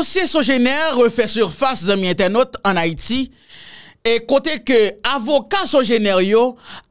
dossier génère refait surface de internautes en Haïti e kote ke avokat so jener yo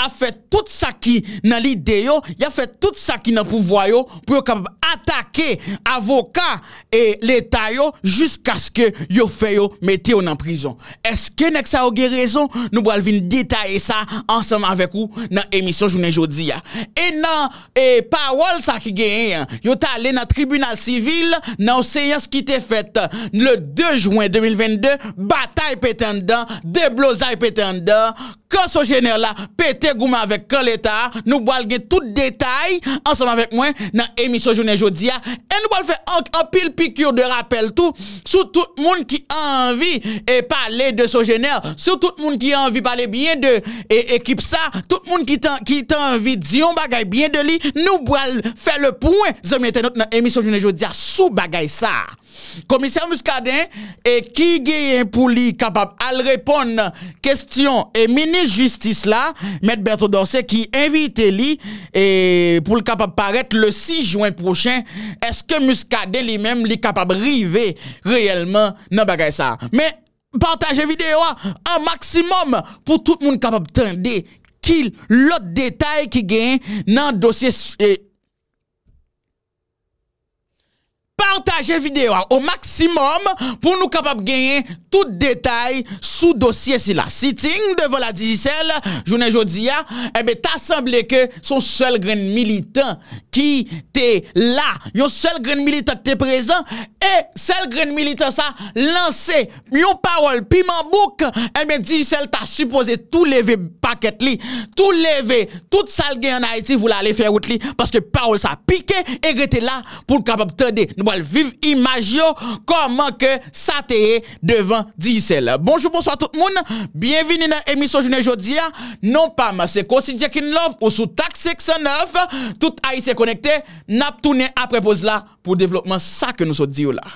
a fet tout sa ki nan li deyo, ya fet tout sa ki nan pouvoyo pou yo kabab atake avokat e leta yo jiska sk yo feyo mete yo nan prizon. Eske nek sa oge rezon? Nou bralvin detaye sa ansam avek ou nan emisyon jounen jodi ya. E nan e pawol sa ki genye yo ta ale nan tribunal sivil nan ou seyas ki te fet le 2 jouen 2022 batay peten dan deb Vlo zay pe te an da... Kan sou jener la, pete gouman avèk kal etar, nou boal ge tout detay, ansanman avèk mwen nan emisyon jounen jodi a, en nou boal fè an pil pikur de rappel tou, sou tout moun ki anvi e pale de sou jener, sou tout moun ki anvi pale bien de ekip sa, tout moun ki tanvi diyon bagay bien de li, nou boal fè le pouen, zè mwen tenot nan emisyon jounen jodi a, sou bagay sa. Komisyon mouskaden, e ki geyen pou li kapap al repon, nan, kestyon emini, justice la, met Berto Dorset ki invite li pou l kapap paret le 6 juan prochen, eske muskade li menm li kapap rive reyelman nan bagay sa. Men, pantaje videwa an maksimum pou tout moun kapap tende kil lot detay ki gen nan dosye... Pantaje videyo au maksimum pou nou kapap genye tout detay sou dosye si la. Siting devon la Digicel, jounen eh jodi ya, ebe ta semble ke son sel gren militant ki te la. Yon sel gren militant te prezen e sel gren militant sa lansè yon parol piman bouk. Ebe eh Digicel ta supose tou leve paket li, tou leve tout sal gen anay ti vou la ale fey wout li paske parol sa pike e gre te la pou nou kapap te de. Nou, Kwa l viv imaj yo Koman ke sa teye devan di yi sel Bonjour, bonsoit tout moun Bienveni nan emisyon jounen jodi ya Non pa mas se konsidye kin love Ou sou tak seksan av Tout a yi se konekte Nap toune ap repos la Pou developman sa ke nou so di yo la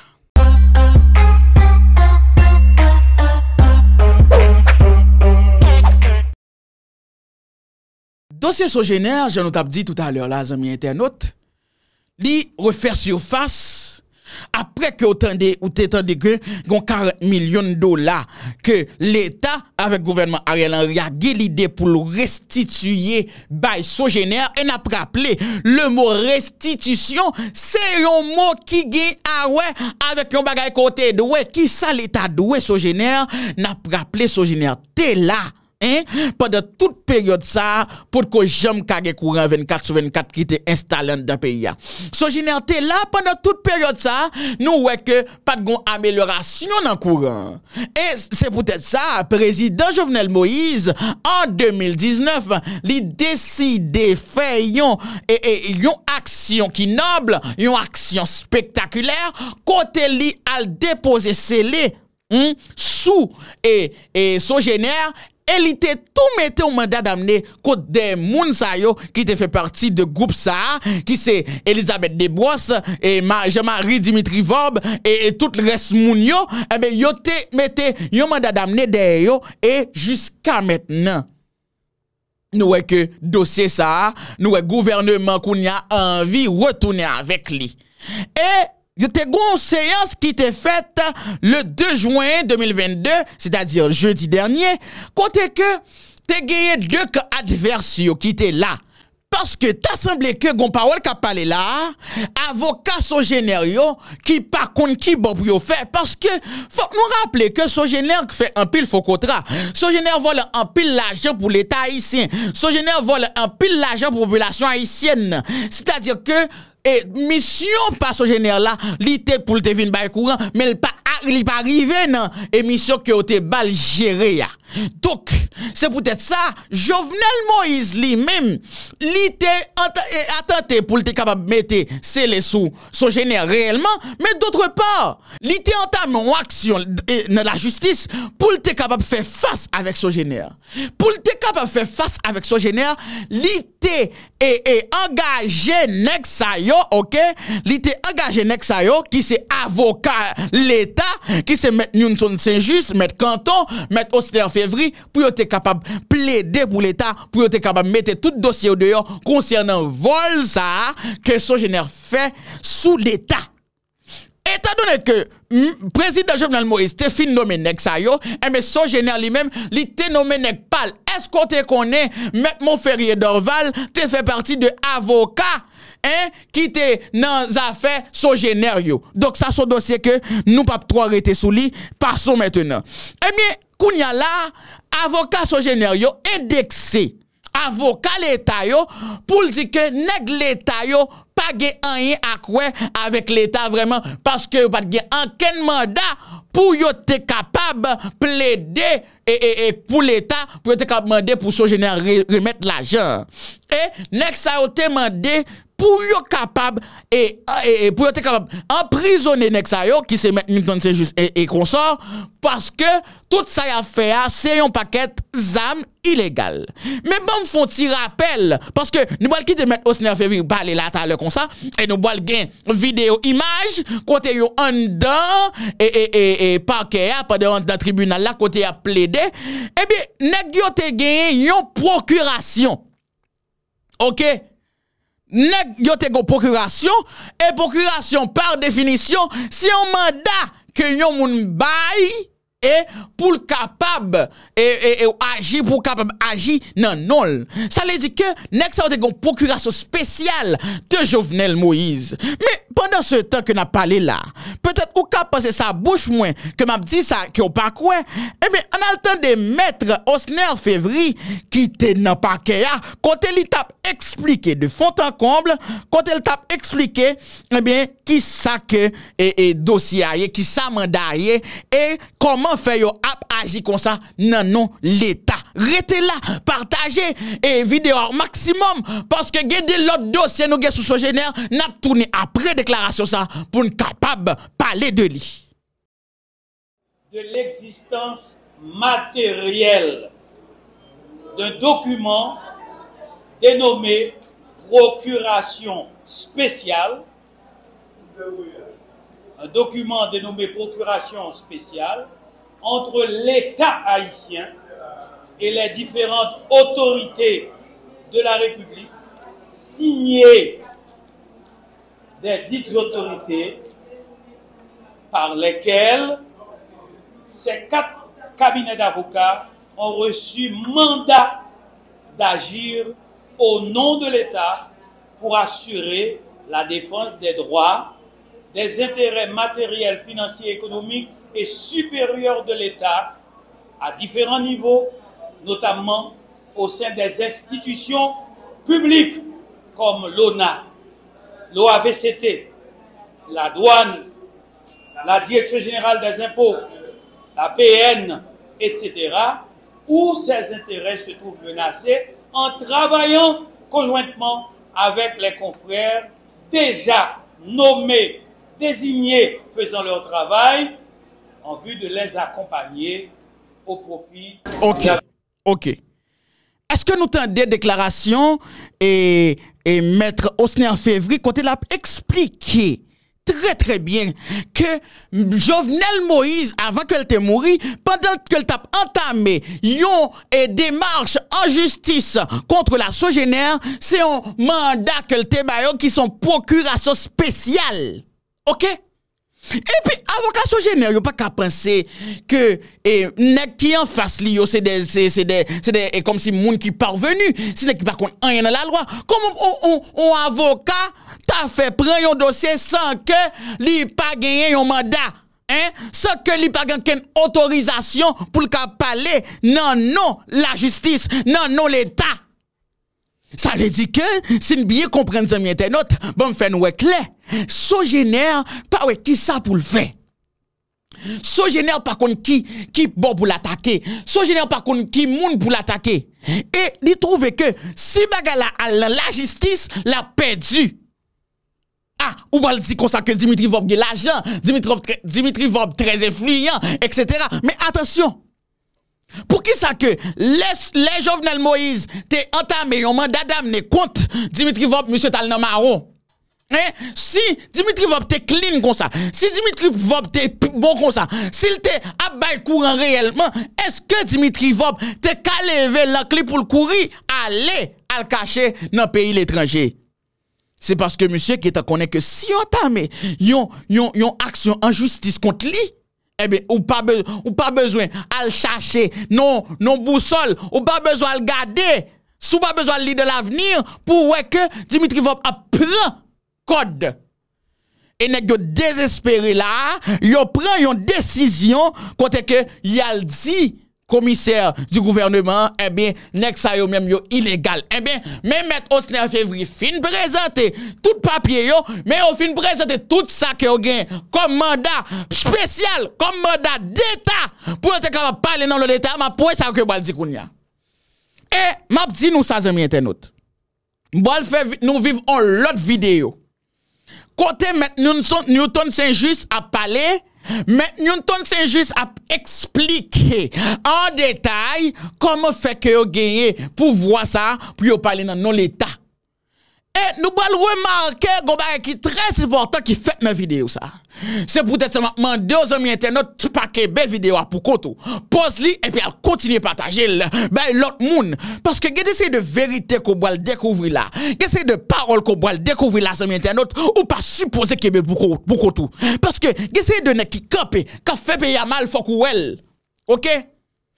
Dosye so jener Janot ap di tout aler la Zan mi internet Li refer sur fass Apre ke ou te tende gen yon 40 milyon dola, ke l'Etat avek gouvenman Ariel Henry a ge l'ide pou l'ou restituye bay sou jener, e na praple le mou restitusyon, se yon mou ki ge a we, avek yon bagay kote dwe, ki sa l'Etat dwe sou jener, na praple sou jener, te la. Pwede tout peryode sa Pwede ko jom kage kouren 24-24 Ki te installen da peya So jener te la pwede tout peryode sa Nou weke pat gon ameliorasyon An kouren E se pwede sa Prezident Jovenel Moïse An 2019 Li deside fe yon Yon aksyon ki noble Yon aksyon spektakuler Kote li al depose se le hmm, Sou E so jener E li te tou mette ou manda damne kote de moun sa yo ki te fe parti de goup sa a, ki se Elizabeth Debois, e maje Marie Dimitri Vaub, e, e tout res moun yo, e eh be yo te mette yo manda damne de yo e jusqu'a mettenan. Nou e ke dosye sa a, nou e gouvernement koun ya anvi wetounen avek li. E... yo te goun seyans ki te fet le 2 Jouen 2022 se ta dire jeudi dernyen kote ke te geye lèk adversi yo ki te la paske ta semblé ke goun parol ka pale la avoka sou jener yo ki pa koun ki bo pou yo fe paske fok nou rapple ke sou jener ki fe anpil fokotra, sou jener vol anpil laje pou l'eta Haitien sou jener vol anpil laje pou populasyon Haitien se ta dire ke E misyon pa sou jener la, li te pou lte vin ba ekouran, men li pa arrive nan, e misyon ke o te bal jere ya. Dok, se pou tete sa, Jovenel Moïse li men, li te, e, atente, pou lte kapab mette se le sou sou jener reyelman, men d'otre part, li te anta mwen waksyon e, nan la justis, pou lte kapab fe fass avek sou jener. Pou lte kapab fe fass avek sou jener, li te, Li te e e angaje nek sa yo, ki se avoka l'Etat, ki se met Newton Saint-Just, met Canton, met Osterfevri, pou yo te kapab ple de pou l'Etat, pou yo te kapab mete tout dosye ou deyo konsernan vol sa, ke so jener fe sou l'Etat. Eta donet ke, hmm, prezident Jean-François Moris te fin nomenek sa yo, eme eh son jener li men, li te nomenek pal. Esko te konen, men mon ferye Dorval, te fe parti de avoka, ki te nan zafè son jener yo. Dok sa son dosye ke, nou pap 3 rete sou li, parson mettenan. Eme, eh koun ya la, avoka son jener yo, indeksè. Avoka l'Eta yo pou l'di ke neg l'Eta yo pa ge anye akwe avèk l'Eta vreman paske ou pat ge anken manda pou yo te kapab ple de e pou l'Eta pou yo te kapab mande pou so genè remèt l'ajan. E, nek sa yo temande pou yo kapab, e, e, e pou yo te kapab, emprisonne nek sa yo, ki se men, ni kon se just, e, e konsor, paske, tout sa ya feya, se yon paket zam, ilegal. Me bon fonte rappel, paske, nou bal ki te men, osne a fevi, bali la ta le konsor, e nou bal gen video imaj, kote yo andan, e, e, e, e, pa ke ya, pa de yon da tribunal la, kote ya ple de, e bi, nek yo te gen yon prokurasyon, Ok, nek yote gon prokurasyon, e prokurasyon par definisyon, si yon manda ke yon moun bay, e pou kapab, e, e, e ou aji pou kapab aji nan nol. Sa le di ke, nek sa yote gon prokurasyon spesyal te Jovenel Moïse. Me, Pendan se tan ke na pale la, petet ou ka pase sa bouch mwen, ke map di sa ki ou pa kwen, eh e mi an al tan de metre osner fevri, ki te nan pa kwen ya, konte li tap explike de fontan komble, konte li tap explike, e mi, ki sa ke e dosye a ye, ki sa manda a ye, e koman fe yo ap aji konsa nanon l'eta. Rete la, partaje, e vide or maksimum, paske gen de lot dosye nou gen souso jener, nap toune aprede, déclaration ça pour être capable parler de lui. De l'existence matérielle d'un document dénommé procuration spéciale, un document dénommé procuration spéciale entre l'État haïtien et les différentes autorités de la République signé des dites autorités par lesquelles ces quatre cabinets d'avocats ont reçu mandat d'agir au nom de l'État pour assurer la défense des droits, des intérêts matériels, financiers, économiques et supérieurs de l'État à différents niveaux, notamment au sein des institutions publiques comme l'ONA, l'OAVCT, la douane, la direction générale des impôts, la PN, etc., où ces intérêts se trouvent menacés en travaillant conjointement avec les confrères déjà nommés, désignés, faisant leur travail en vue de les accompagner au profit. OK. OK. Est-ce que nous avons des déclarations et et maître Osner Février, quand il a expliqué très très bien que Jovenel Moïse, avant qu'elle te mouru, pendant qu'elle t'a entamé yon et démarche en justice contre la sogénère, c'est un mandat qu'elle t'a qui sont procuration spéciale. OK? Epi, avokat sou jener, yo pa ka pense ke nek ki an fase li yo, se de, se de, se de, e kom si moun ki parvenu, se de ki par kon an yen an la lwa, kom ou, ou, ou, ou avokat ta fe pren yon dosye san ke li pa genyen yon mandat, hein, san ke li pa genyen ken otorizasyon pou l ka pale nan nou la justis, nan nou l etat. Sa lè di ke, sin biye kompren zemye tenot, bon fè nou wè kle, so jenè pa wè ki sa pou lè fè. So jenè pa kon ki bo pou l'atake, so jenè pa kon ki moun pou l'atake. E li trouve ke, si baga la la la jistis, la pè du. A, ou mal di konsa ke Dimitri Vop gè la jan, Dimitri Vop trezè fluyan, etc. Me atensyon. Pou ki sa ke les jovnel Moïse te antame yon mandadam ne kont Dimitri Vop monsye tal nom eh, a ou? Si Dimitri Vop te klin kon sa, si Dimitri Vop te bon kon sa, si l te abay kouran reyelman, eske Dimitri Vop te kaleve lakli pou l kouri ale al kache nan peyi letranje? Se paske monsye ki te konen ke si antame yon aksyon anjoustis kont li, Eh ou pa bezwen al chache non, non bousol, ou pa bezwen al gade, sou pa bezwen al li de la venir pou weke Dimitri Vop ap pran kode. E nek yo desespere la, yo pran yon desisyon kote ke yal di... komisèr di gouvernement, ebè, eh nek sa yo mèm yo ilegal, ebè, eh mè mèt osnèr fevri fin prezante, tout papye yo, mè yo fin prezante tout sa ke yo gen, kom mènda spesyal, kom mènda deta, pou yon te kama pale nan lò deta, mè pou yon sa ke bal di koun ya. E, mèp di nou sa zèmye tenot, mèm bal fevri nou viv on lot vide yo. Kote mèt nou nson, nou ton sen jist ap pale, Mwen yon ton se jis ap eksplike An detay Komme feke yo genye Pou vwa sa Pou yo pale nan non leta E nou balwe manke goma e ki tres important ki fet men videyo sa. Se pou dete seman mwen deo zomi internet ki pa kebe videyo apou koutou. Poz li epi al kontinye pata jil, bay lot moun. Paske gen eseye de verite ko bal dekouvri la. Gen eseye de parol ko bal dekouvri la zomi internet ou pa suppose kebe pou koutou. Paske gen eseye de ne ki kape, ka fepe yamal fok ou el. Ok?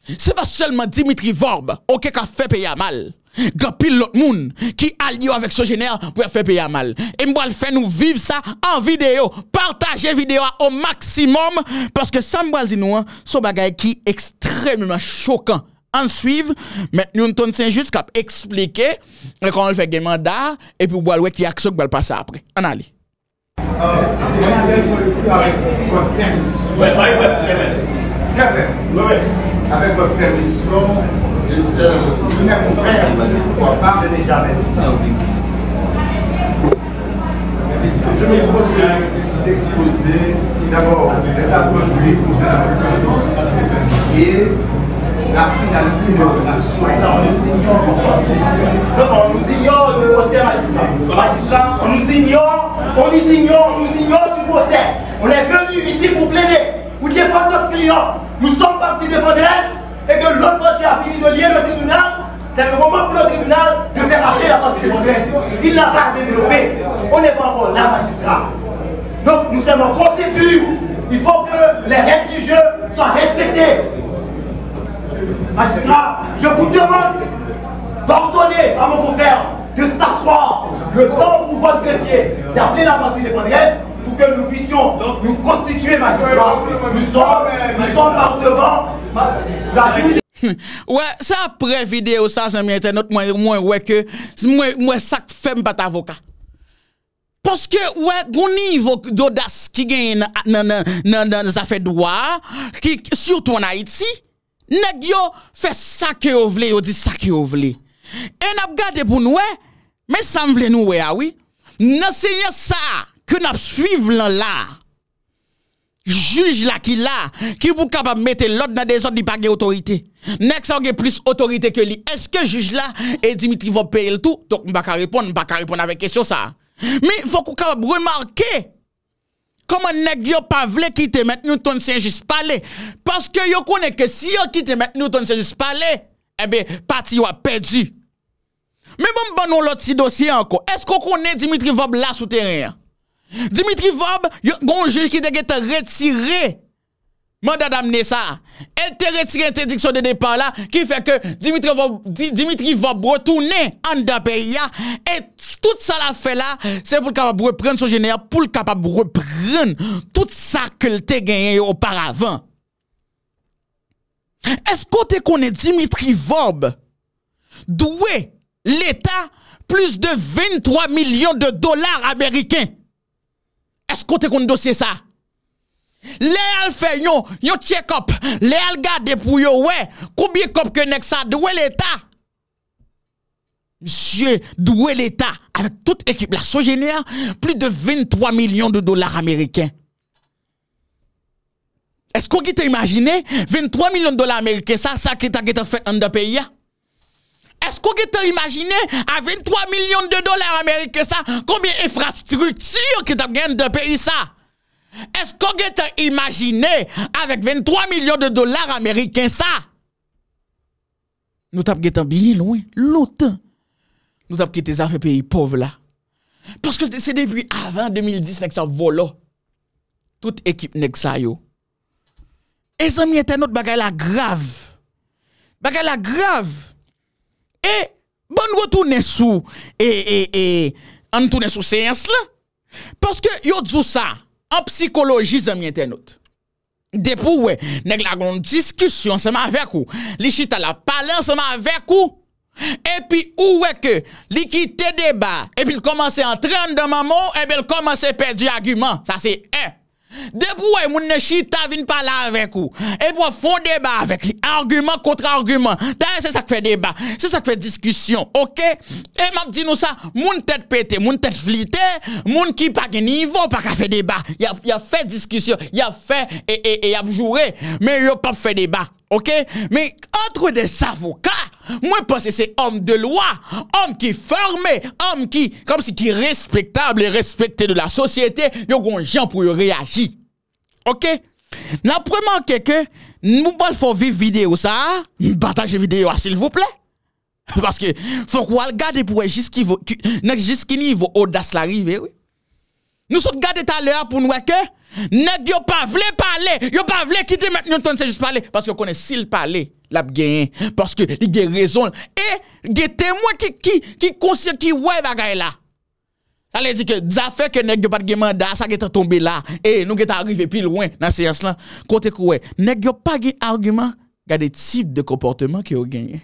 Se pa selman Dimitri Vorb, ok, ka fepe yamal. Gapil lot moun ki al yo avek so jener pou ya fe pe ya mal E mboal fe nou viv sa an video Partaje video a o maksimum Paske sa mboal zin nou an So bagay ki ekstremement chokan Ansuiv Met nou nton sen jist kap eksplike E konon fe gen manda E pou mboal wek yak sok mboal pasa apre Anali E se fwek pou avek vwot kèm islo Fwek fwek fwek Fwek fwek Fwek fwek Avek vwot kèm islo Fwek fwek de se devenir confrère, pourquoi pas Je jamais euh, me propose d'exposer d'abord les approches pour concernant l'importance et la finalité de notre action. Donc on nous ignore du procès On nous ignore, on nous ignore, on nous ignore du procès. On est venu ici pour plaider, pour défendre notre client. C'est le moment pour le tribunal de faire appeler la partie défenderesse. Il n'a pas développé. On n'est pas encore là, magistrat. Donc nous sommes en procédure. Il faut que les règles du jeu soient respectées. Magistrat, je vous demande d'ordonner à mon confrère de s'asseoir le temps pour votre bébé d'appeler la partie défenderesse pour que nous puissions nous constituer magistrat. Nous sommes, nous sommes par devant la justice. Ouè, sa pre vide ou sa, sa mwen etenot, mwen ouè ke, mwen sak fèm pat avoka. Poske ouè, gouni vòk do das ki gen nan zafè dwa, ki surtout nan Haiti, neg yo fè sakè ou vle, yo di sakè ou vle. E nap gade pou nouè, men san vle nouè awi, nasenye sa, ke nap suive lan la, juj la ki la, ki pou kap ap mette lot nan de zot di bagye otorite. Nèk sa ouge plus otorite ke li, eske juj la, e Dimitri Vobe peye l'tou? Tok m baka ripon, m baka ripon avek kesyon sa. Mi fokou kabab remarke, koman nèk yo pa vle kite met nou ton Sergis Palé? Paske yo konen ke si yo kite met nou ton Sergis Palé, ebe eh pati yo a pedi. Mi bon banon lot si dosye anko, esko konen Dimitri Vobe la sou teren? Dimitri Vobe, yo konen juj ki dega te retire. Mwen da damne sa, el te retire te diksyon de depan la, ki feke Dimitri Vob retourne an da beya, et tout sa la fe la, se pou l kapab reprenne son jenayap, pou l kapab reprenne tout sa ke l te genye aupar avan. Es kote konen Dimitri Vob, douwe l eta plus de 23 milyon de dolar Ameriken, es kote konen dosye sa? Léal fait, yon, check-up, Léal al gade pou yo wè, combien kop ke nek sa dwe l'État Monsieur doué l'État avec toute équipe, la soigneur plus de 23 millions de dollars américains. Est-ce qu'on peut imaginer 23 millions de dollars américains, ça, ça qui t'a fait en de pays? Hein? Est-ce qu'on peut imaginer à 23 millions de dollars américains, ça, combien d'infrastructures qui t'a gagné dans pays, ça? Esko ge te imajine avèk 23 milyon de dolar Ameriken sa? Nou tap ge te biye loun, loutan. Nou tap ge te zafè peyi pov la. Porske se debi avèn 2010 nek sa volo. Tout ekip nek sa yo. E zan miye tenot bagay la grav. Bagay la grav. E bon wotou ne sou an tou ne sou seyens la. Porske yo zou sa An psikolojiz an mwen ten not. Depou we, neg la goun an diskusyon, seman vek ou. Li chita la palan, seman vek ou. Epi ou we ke, li ki te deba, epi l komanse an tren de maman, epi l komanse perdi agumen. Sa se e. Dè pou wè moun nè chita vin pala avèk ou E pou wè fò debat avèk Argument kontra argument Dè se sak fè debat Se sak fè diskusyon Ok E map di nou sa Moun tèt pète Moun tèt flité Moun ki pag nivou Pak a fè debat Ya fè diskusyon Ya fè e, e, e ya bjoure Men yo pap fè debat Ok Men Otro de savoka Mwen pose se om de lwa, om ki ferme, om ki, kom si ki respektable, respekte de la sosyete, yon kon jan pou yon reagi. Ok? Nan preman keke, nou bon fò viv videyo sa, bataje videyo asil vople. Paske, fò kwa l gade pou e jiski ni yon odas la rive. Nou sot gade taler pou nou eke, net di yo pa vle pale, yo pa vle ki de men, yon ton se jis pale, paske kon esil pale. ap genyen. Paske li gen rezon e gen temwen ki konser ki web a genye la. Ale zike, zafek nek yo pat genman da sa genye ta tombe la. E, nou genye ta arrive pi lwen nan seans lan. Kote kowe, nek yo pat gen argument ga de tip de komporteman ki yo genye....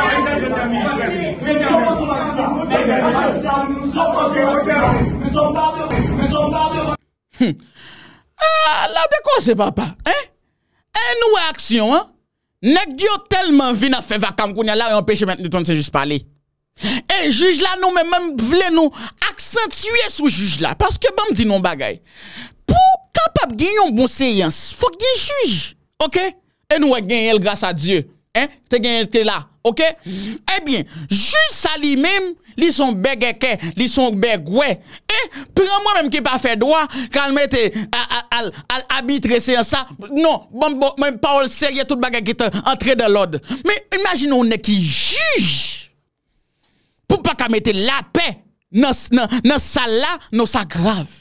Ah, eh, a, la dekwa se papa, eh? E nou a aksyon, eh? Nek diyo telman vin a fe vakam koun ya la E anpeche menten de ton se just pale Eh, juj la nou men men vle nou Aksentuye sou juj la Paske ban di nou bagay Po kapap genyon bon seyans Fok gen juj, ok? E nou a genyel grasa diyo, eh? Te genyel te la Ebyen, eh juj euh, euh, euh, non, bon, bon, sa li mem, li son beg eke, li son beg we, e preman menm ki pa fe doa, kalmete al abitre se yon sa, non, menm pa oul serye tout bagay ki te entre de lod. Men, imajinounen ki juj, pou pa kamete la pe, nan sa la, nan sa grav.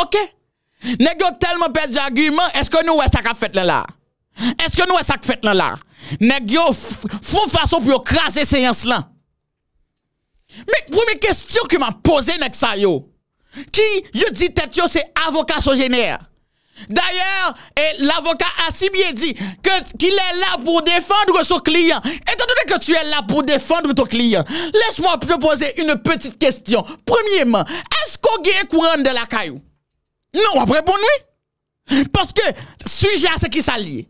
Ok? Nèk yo telman pe di agumen, eske nou wè sa ka fet lè la? Eske nou wè sa ka fet lè la? Nèk yo foun fason pou yo krasè se yans lan. Mèk, pwemè kestyon ki man pose nèk sa yo. Ki, yo di tèt yo se avokat so jenèr. D'ayèr, e, l'avokat asibye di ki lè la pou défendre sou kliyan. Etantoune ki tu lè la pou défendre tou kliyan. Lès mò pwè pose yon petit kestyon. Premyèman, eskò gen kwen de la kayou? Non, apre bon wè. Paske, suje a se ki sa liye.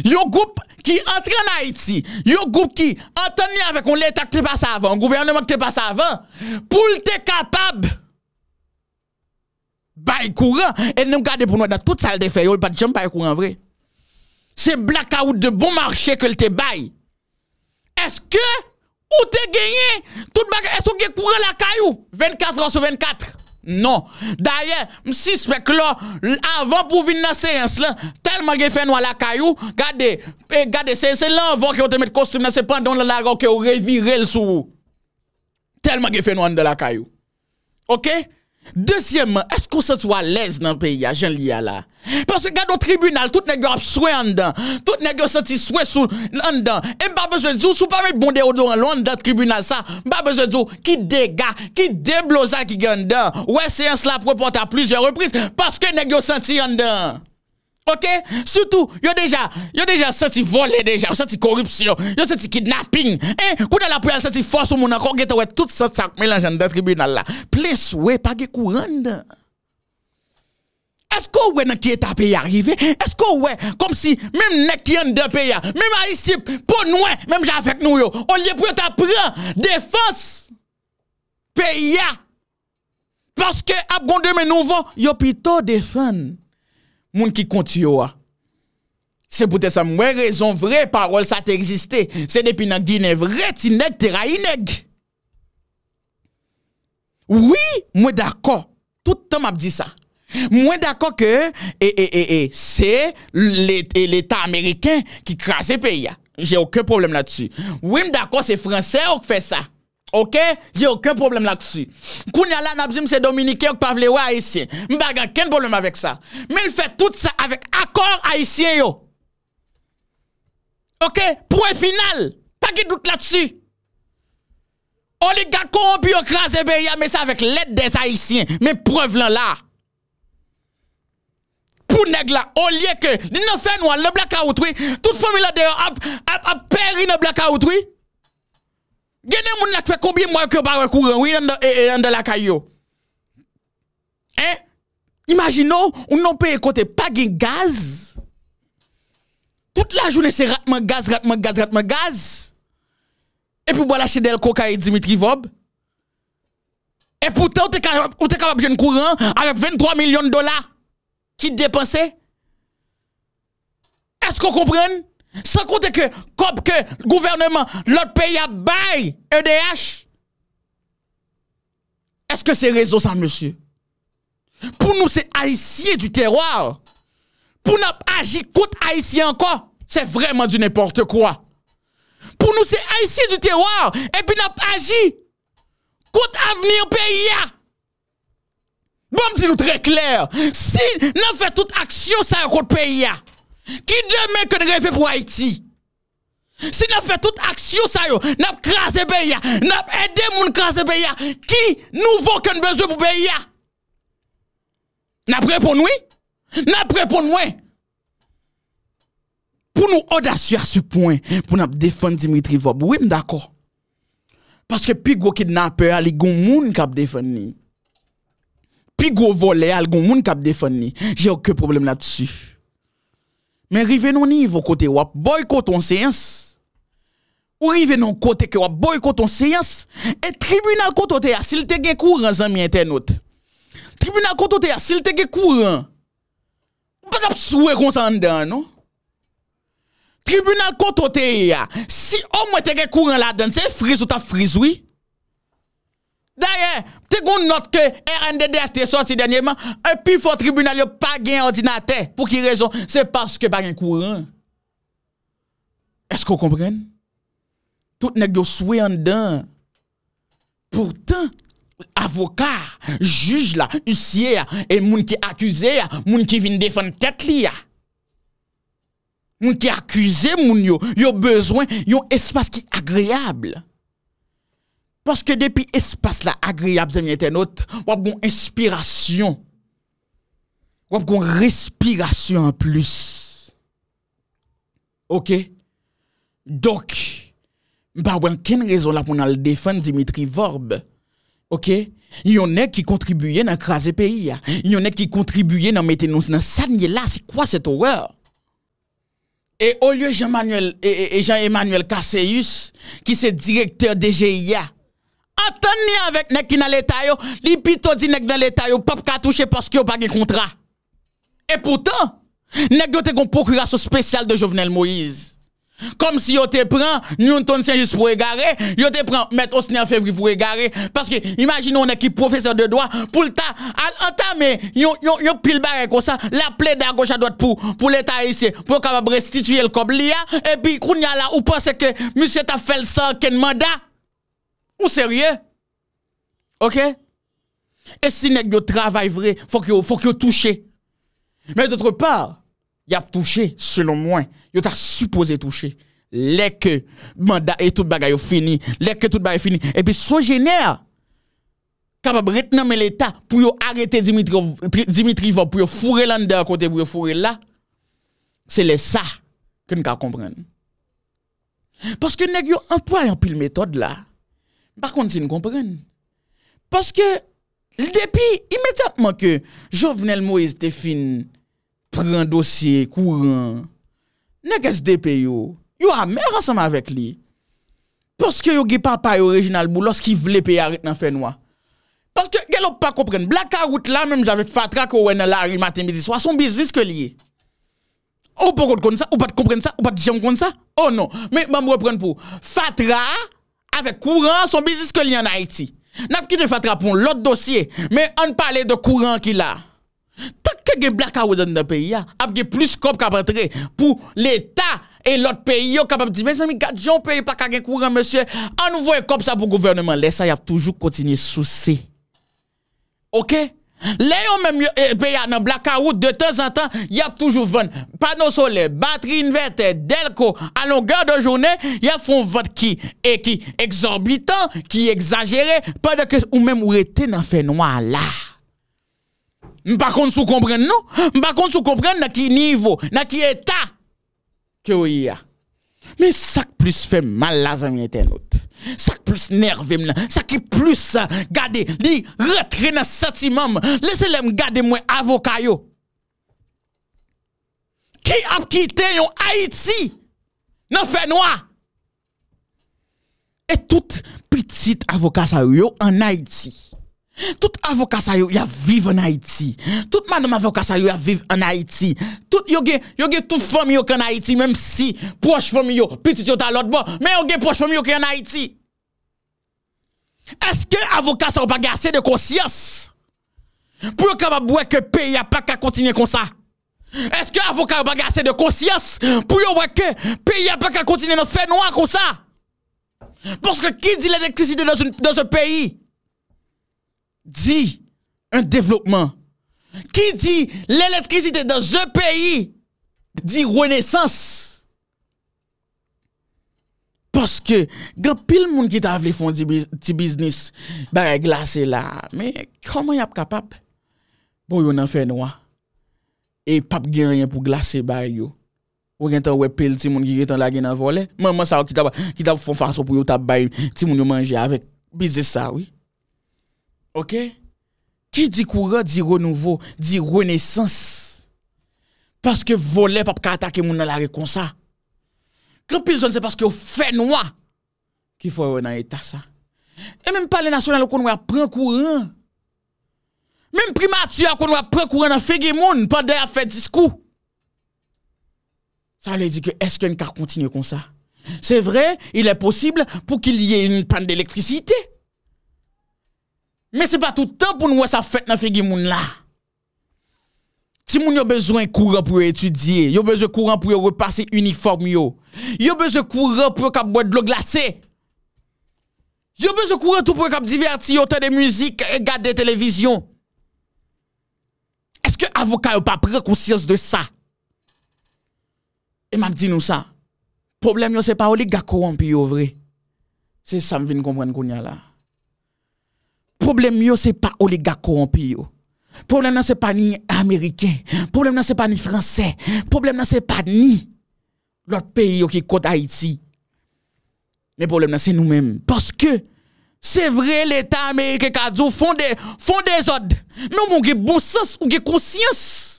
Yo goup ki entre nan Haïti, yo goup ki entenye avèk, on lè takte pas avèk, gouvernement te passe avèk, pou lè te kapab, bay kouran, et nem gade poun wè nan tout salde fè yo, yon pati chanm bay kouran vre. Se blaka ou de bon marché ke lè te bay, eske ou te genye, tout baka, eson gen kouran la kayou, 24 ansou 24. Non, daye, msi spek lo, avan pou vin nan seyens la, telman gen fè nou an la kayou, gade, e, gade seyens, se lan avan ki yo te met kostum nan sepan don la lagan ki yo revirel sou, telman gen fè nou an de la kayou, ok? Desyeme, eskou se twa lez nan peyi a, jen liya la? Paske gado tribunal tout negyo ap swè an dan Tout negyo senti swè sou an dan E mba bezezou sou pa me bonde ou do an lon an da tribunal sa Mba bezezou ki dega, ki debloza ki gen dan Wè se yon slap wè pote a plizye reprise Paske negyo senti an dan Ok? Soutou yo deja senti vole deja Yo senti korupsyon Yo senti kidnapping E kou de la pou yon senti fos ou moun an kon Gete wè tout senti akme lan jan da tribunal la Ple sou wè pa ge kou an dan Esko wè nan ki e ta pe ya rive? Esko wè? Kom si, mèm nek yon de pe ya, mèm a yisip, pou nouè, e, mèm javèk nou yo, on liye pou yo ta pre, defans, pe ya, paske ap gonde men nouvo, yo pi to defan, moun ki konti yo wa. Se boutè sa mwen rezon, vre parol sa te existè, se depi nan Ginev, vre ti neg te ray neg. Oui, mwen dako, toutan map di sa, Mwen d'akon ke, e, e, e, e, se e, l'Etat Ameriken ki krase beya. Jè ouke problem la d'su. Wim d'akon se Fransè ouke fè sa. Ouke, jè ouke problem la d'su. Kounyalan abzim se Dominiken ouke pavle wè Haitien. M baga ken problem avek sa. Men fè tout sa avek akor Haitien yo. Ouke, prwen final. Pagidout la d'su. Oli gako ou pi okrase beya me sa avek let des Haitien. Men prwen vlan la. Ou neg la, ou liye ke, din nan fè nou an, nan blaka ou tri, tout fòmi la deran, ap peri nan blaka ou tri. Genè moun lak fè, kobye mwè ke barè kouran, wè yon de lakay yo. Eh, imagino, ou nan pè yon kote, pa gen gaz, tout la jounè se ratman gaz, ratman gaz, ratman gaz, epi wala chedèl koka yon dimitri vob, epi ou te kabab jen kouran, avè 23 milyon dola, qui dépensait. Est-ce qu'on comprend? Sans compter que, comme que le gouvernement, l'autre pays a bail EDH. Est-ce que c'est raison ça, monsieur? Pour nous, c'est haïtien du terroir. Pour nous agir contre haïtien encore, c'est vraiment du n'importe quoi. Pour nous, c'est haïtien du terroir. Et puis nous agir contre avenir pays. Bom si nou tre kler, si nou fe tout aksyon sa yo kote peyi ya, ki demen kon re ve pou Haiti? Si nou fe tout aksyon sa yo, nou krasen peyi ya, nou eden moun krasen peyi ya, ki nou vok kon bezwe pou peyi ya? Nou pre pon wè? Nou pre pon wè? Pou nou odasyar su poin pou nou defen Dimitri Vob, wè m dako? Paske pi gwo kid nape a li goun moun kap defen ni. pi gwo vole al goun moun kap defon ni, jè wè ke problem la tsu. Men rive non ni yivou kote wap boykoton seyans, ou rive non kote ke wap boykoton seyans, e tribunal kote te ya, sil te gen kouran zanmien ten not. Tribunal kote te ya, sil te gen kouran, bak ap souwe konsan den, no? Tribunal kote te ya, si omwe te gen kouran la den, se friz ou ta friz wè, Da ye, te goun note ke RNDD a sti sorti denye man, epi fò tribunal yo pa gen yon dinate, pou ki rezon, se paske bagen kouran. Esk kon kompren? Tout nek yo souwe an dan. Pourtan, avokar, juj la, usye ya, e moun ki akuse ya, moun ki vin defon tet li ya. Moun ki akuse moun yo, yo bezwen yo espas ki agreable. Paske depi espas la agriyab zemye tenot, wap gon inspirasyon. Wap gon respirasyon an plus. Ok? Dok, mba wèn ken rezon la pou nan l defen Dimitri Vorb? Ok? Yonè ki kontribuyen nan krasi peyi ya. Yonè ki kontribuyen nan metenons nan sanye la. Si kwa se to wè? E olye e, e Jean-Emmanuel Kaseyus ki se direktèr de G.I.A. Aten ni avek nek ki nan leta yo, li pito di nek nan leta yo pap katouche paske yo bagi kontra. E poutan, nek yo te gon pokura sou spesyal de Jovenel Moïse. Kom si yo te pran, nyon ton sien jis pou regare, yo te pran mette osni an fevri pou regare. Paske, imajinou nek ki profeseur de doa pou lta, al atame, yon pil barek osan, la ple da goja doat pou lta ese, pou kabab restituye lkob liya, epi koun nyal la ou pase ke mousse ta fel sa ken manda, Ou sérieux? OK? Et si nèg yo travail vrai, faut que faut que touche. Mais d'autre part, y a touché selon moi, yo t'a supposé toucher. les que mandat et tout bagay yo fini, les que tout bagay fini et puis so génère capable retenir l'état pour arrêter Dimitri Dimitri pour yo fourrer là côté pour yo fourrer là. C'est les ça que nous comprendre. Parce que nèg yo un en pile méthode là. Par kont, si nou kompren. Poske, l depi, imetatman ke, Jovenel Moïse Tefine, pran dosye, kouran, ne kes depi yo, yo amè raseman avèk li. Poske yo ge pa pa yo rejinal bou, los ki vle pe yaret nan fè noua. Poske, gelo pa kompren, blaka gout la oh non. menm jave fatra ko wè nè la rimate miziswa, son mizis ke li. Ou pa kout kon sa, ou pa kompren sa, ou pa dijan kon sa, ou non. Men, mam repren pou, fatra... Avek kouran son bizis ke li an Haiti. Nap ki de fatrapon lot dosye, men an pale de kouran ki la. Tak ke gen blaka ou dan nan peyi ya, ap ge plus kop kap entre pou l'Etat e lot peyi yo kap ap di, men se mi gade jan peyi pa kage kouran, monsye, an nouvo e kop sa pou gouvernement. Lè sa yap toujou kontinye sou se. Ok? Le yo menm yo epe eh, ya nan blaka wout de tez an tan, yap toujou ven, panosole, batrine verte, delko, alon gade jounen, yap fon vot ki, e ki exorbitan, ki exagere, padan ke ou menm ou rete nan fe noua la. Mpa kont sou kompren nou? Mpa kont sou kompren na ki nivou, na ki eta, ke ou yi ya. Men sak plus fèm malazan mwen ten not, sak plus nervèm nan, sak plus euh, gade li retre nan satimam, lese lèm gade mwen avokay yo. Ki ap kite yo Haiti nan fèm wak? E tout pitit avokas a yo an Haiti. Tout avokasa yo yaviv an Haiti. Tout mandam avokasa yo yaviv an Haiti. Yo ge tout fomi yo ki an Haiti. Mem si, poche fomi yo. Petit yo ta lot bo. Men yo ge poche fomi yo ki an Haiti. Eske avokasa yo pa ge ase de konsyans? Pou yo ka ba bweke peyi ya pa ka kontine konsa? Eske avokasa yo pa ge ase de konsyans? Pou yo weke peyi ya pa ka kontine nou fey noa konsa? Pou se ki di le dekli sidi de se peyi? Di un devlopman. Ki di l'elektrisite dan zè peyi? Di renesans. Poske, gen pil moun ki ta avle fon ti biznis ba re glase la. Men, koman yap kapap? Bon yo nan fe noua. E pap gen yon pou glase ba yo. Ou gen ton we pil ti moun ki gen ton la gen avole. Men, men sa wak ki ta fon fason pou yo tap bayi ti moun yo manje avek. Biznis sa wik. Ok, ki di kouran, di renouveau, di renesans, paske vole pap karta ke moun nan la re kon sa, krepil son se paske ou fe noua, ki fwe ou nan eta sa, e menm pale nasyonal ou kon wap pren kouran, menm primatia ou kon wap pren kouran nan fe ge moun, pa dey a fe diskou, sa le di ke eske m ka kontinye kon sa, se vre, il e posibl pou ki liye yon pan de elektrisite, Men se pa toutan pou nou wè sa fèt nan figi moun la. Ti moun yo bezwen kouran pou yo etudye, yo bezwen kouran pou yo repase uniform yo, yo bezwen kouran pou yo kap bwèd lo glase, yo bezwen kouran pou yo kap diverti yo ten de müzik e gade de televizyon. Eske avokat yo pa prekousyans de sa? E map di nou sa? Problem yo se pa ou li ga kouran pi yo vre? Se sam vin kompren koun ya la. Problème yo c'est pas oligarque corrompu Le Problème là c'est pas ni américain, problème là c'est pas ni français, problème là c'est pas ni l'autre pays qui compte Haïti. Mais problème là c'est nous-mêmes parce que c'est vrai l'état américain qui font des font des ordres. Mais on a bon sens, ou a conscience.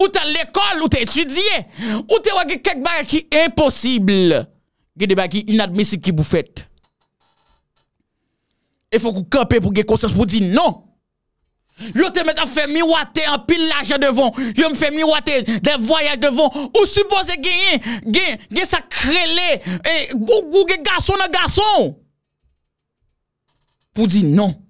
Ou à l'école, ou t'es étudié, ou t'es quelque chose qui est impossible. Il des choses qui sont inadmissibles vous il faut qu'on campe pour gagner conscience pour dire non. Vous te mettez à faire miroiter un pile l'argent devant. Vous me fait miroiter des voyages devant. Ou supposé gagner, gagner, gagner ça crélé. Et un garçon dans garçon. Pour dire non.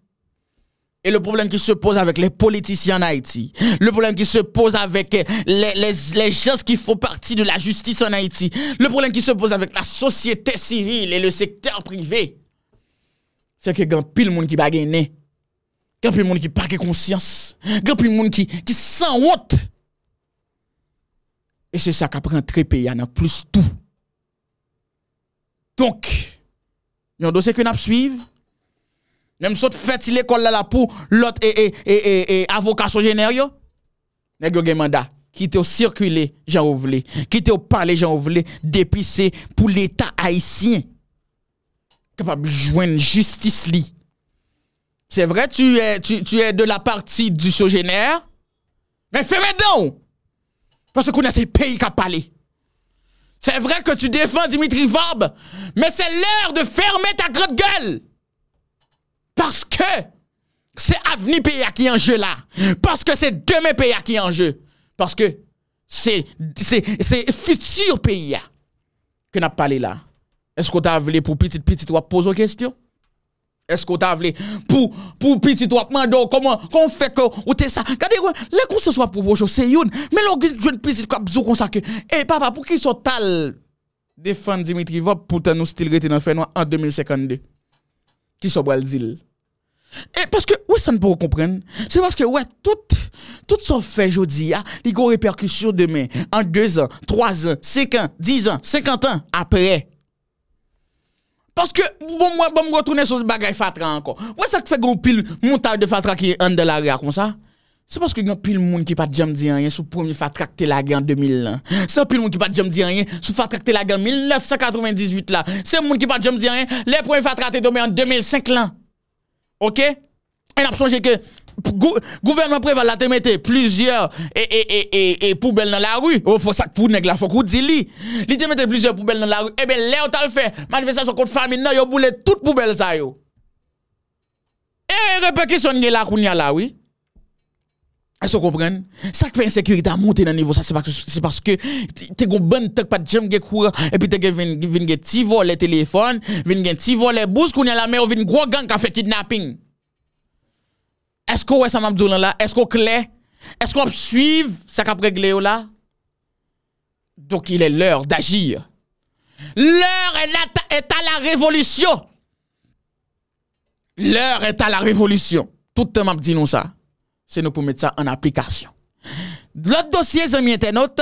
Et le problème qui se pose avec les politiciens en Haïti, le problème qui se pose avec les, gens qui font partie de la justice en Haïti, le problème qui se pose avec la société civile et le secteur privé, Se ke gen pil moun ki bagen ne, gen pil moun ki pake konsyans, gen pil moun ki san wot. E se sa kapren tripe ya nan plus tou. Tonk, yon dosye ki nap suiv, nem sot feti le kol la la pou lot e avokasyon jener yo, ne gen gen manda, ki te o sirkule jan ou vle, ki te o pale jan ou vle, depise pou l'eta haisyen. capable de joindre justice li. C'est vrai, tu es, tu, es de la partie du sogénère, mais fais maintenant! Parce qu'on a ces pays qui a parlé. C'est vrai que tu défends Dimitri Vab, mais c'est l'heure de fermer ta grande gueule! Parce que c'est avenir pays qui est en jeu là. Parce que c'est demain pays qui est en jeu. Parce que c'est futur pays que n'a parlé là. Esko ta avle pou pitit-pitit wak pozo kestyon? Esko ta avle pou pitit-pitit wak mando koman kon fek ou te sa? Gade yon, lè kon se swa pou bojou, se yon. Mè lò gwen pitit-pitit wak bzo konsake. E papa, pou ki so tal defan Dimitri Vop pou tan nou stil rete nan fè nou an 2050 de? Ki so bral zil. E, paske, wè san pou ou kompren? Se paske, wè, tout, tout son fè jodi, ha, li kon reperkusyon demè, an 2 an, 3 an, 5 an, 10 an, 50 an, apre, Paske, bon mwa bon mwa trounen sou bagay fatra anko. Wè sak fek goun pil moun taj de fatra ki an de laryan kon sa? Se paske gen pil moun ki pat jam diyan yon sou pou mwen fatrakte lage an 2000 lan. Se pil moun ki pat jam diyan yon sou fatrakte lage an 1998 lan. Se moun ki pat jam diyan yon, le pou mwen fatrakte lage an 2005 lan. Ok? En ap sonje ke... Gouvernement Prèval la te mette plusieurs poubell nan la wou. Ou fò sak pou neg la fò kou di li. Li te mette plusieurs poubell nan la wou. Ebe le ou tal fè. Manifestasyon kout fami nan yo boule tout poubell zayou. E repèkison gen la koun ya la wou. Eso kou pren. Sak fè insecurity a mouti nan nivou sa. Se parce ke te goun bèn tek pat jem gen kou. E pi te gen vin gen tivo le telefon. Vin gen tivo le bous koun ya la mè ou vin gwo gang ka fè kidnapping. Esko wè sa map dounan la? Esko kle? Esko ap suiv sa kap regle yo la? Dok ilè lèr d'agir. Lèr et a la revolisyon. Lèr et a la revolisyon. Tout te map dinon sa. Se nou pou met sa an aplikasyon. Lòt dosye zemye te not,